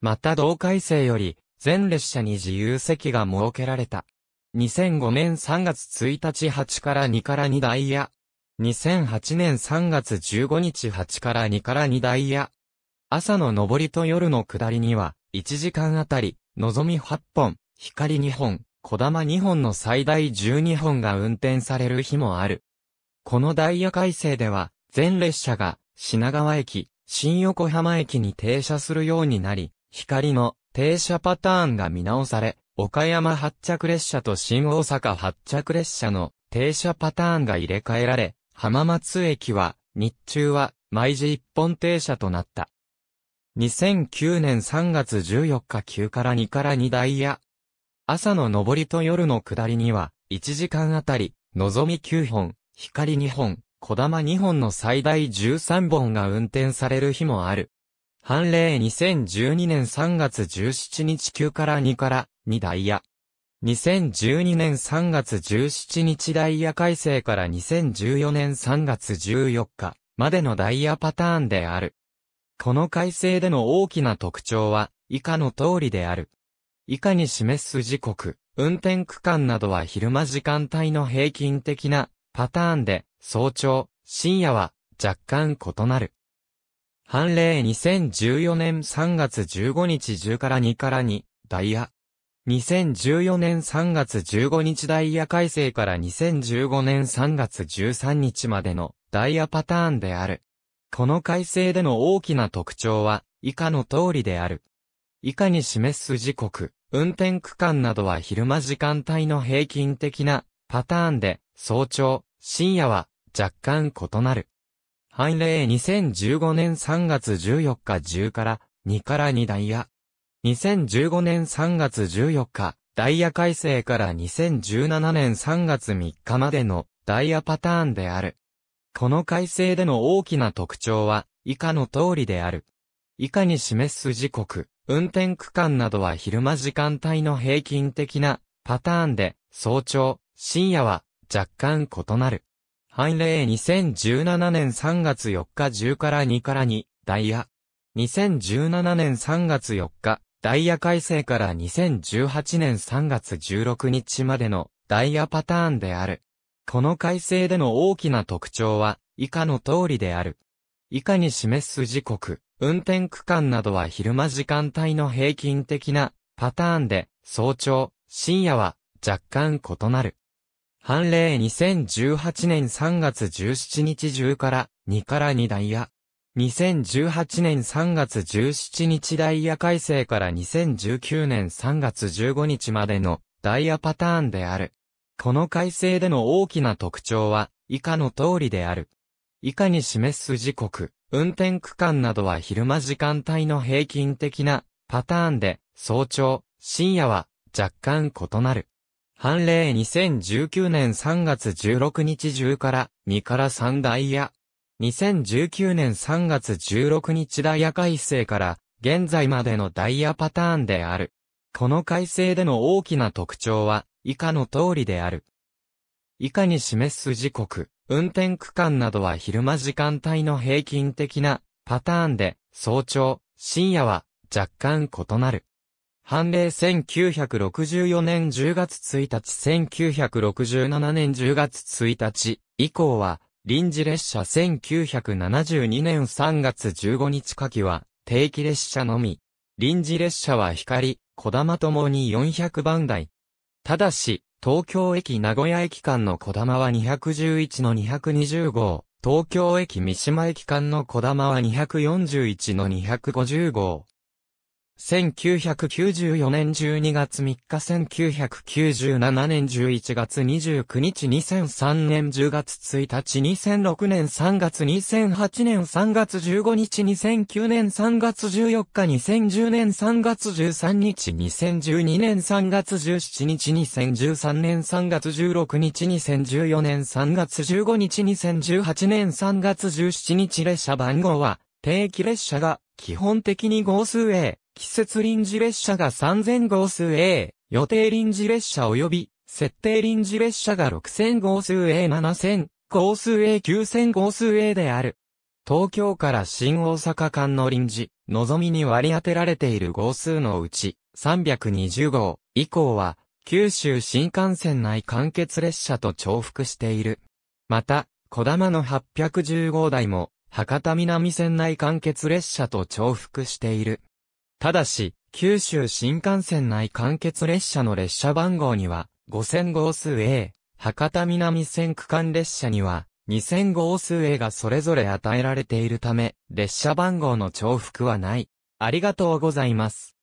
Speaker 1: また同改正より、全列車に自由席が設けられた。2005年3月1日8から2から2ダイヤ。2008年3月15日8から2から2ダイヤ。朝の上りと夜の下りには、1時間あたり、のぞみ8本、光2本、小玉2本の最大12本が運転される日もある。このダイヤ改正では、全列車が品川駅、新横浜駅に停車するようになり、光の停車パターンが見直され、岡山発着列車と新大阪発着列車の停車パターンが入れ替えられ、浜松駅は日中は毎時一本停車となった。2009年3月14日9から2から2ダイヤ朝の上りと夜の下りには、1時間あたり、のぞみ9本、光2本、こだま2本の最大13本が運転される日もある。判例2012年3月17日9から2から2ダイヤ。2012年3月17日ダイヤ改正から2014年3月14日までのダイヤパターンである。この改正での大きな特徴は以下の通りである。以下に示す時刻、運転区間などは昼間時間帯の平均的なパターンで、早朝、深夜は若干異なる。判例2014年3月15日10から2から2、ダイヤ。2014年3月15日ダイヤ改正から2015年3月13日までのダイヤパターンである。この改正での大きな特徴は以下の通りである。以下に示す時刻、運転区間などは昼間時間帯の平均的なパターンで、早朝、深夜は若干異なる。判例2015年3月14日10から2から2ダイヤ。2015年3月14日、ダイヤ改正から2017年3月3日までのダイヤパターンである。この改正での大きな特徴は以下の通りである。以下に示す時刻、運転区間などは昼間時間帯の平均的なパターンで、早朝、深夜は若干異なる。判例2017年3月4日10から2から2、ダイヤ。2017年3月4日、ダイヤ改正から2018年3月16日までのダイヤパターンである。この改正での大きな特徴は、以下の通りである。以下に示す時刻、運転区間などは昼間時間帯の平均的なパターンで、早朝、深夜は若干異なる。判例2018年3月17日10から2から2ダイヤ。2018年3月17日ダイヤ改正から2019年3月15日までのダイヤパターンである。この改正での大きな特徴は以下の通りである。以下に示す時刻、運転区間などは昼間時間帯の平均的なパターンで、早朝、深夜は若干異なる。判例2019年3月16日中から2から3イや、2019年3月16日ダイヤ改正から現在までのダイヤパターンである。この改正での大きな特徴は以下の通りである。以下に示す時刻。運転区間などは昼間時間帯の平均的なパターンで、早朝、深夜は若干異なる。判例1964年10月1日、1967年10月1日以降は、臨時列車1972年3月15日下記は定期列車のみ。臨時列車は光、小玉ともに400番台。ただし、東京駅名古屋駅間の小玉は211の220号、東京駅三島駅間の小玉は241の250号、1994年12月3日1997年11月29日2003年10月1日2006年3月2008年3月15日2009年3月14日2010年3月13日2012年3月17日2013年3月16日2014年3月15日2018年3月17日列車番号は定期列車が基本的に号数 A 季節臨時列車が3000号数 A、予定臨時列車及び、設定臨時列車が6000号数 A7000、号数 A9000 号数 A である。東京から新大阪間の臨時、望みに割り当てられている号数のうち、320号以降は、九州新幹線内完結列車と重複している。また、小玉の810号台も、博多南線内完結列車と重複している。ただし、九州新幹線内完結列車の列車番号には、5000号数 A、博多南線区間列車には、2000号数 A がそれぞれ与えられているため、列車番号の重複はない。ありがとうございます。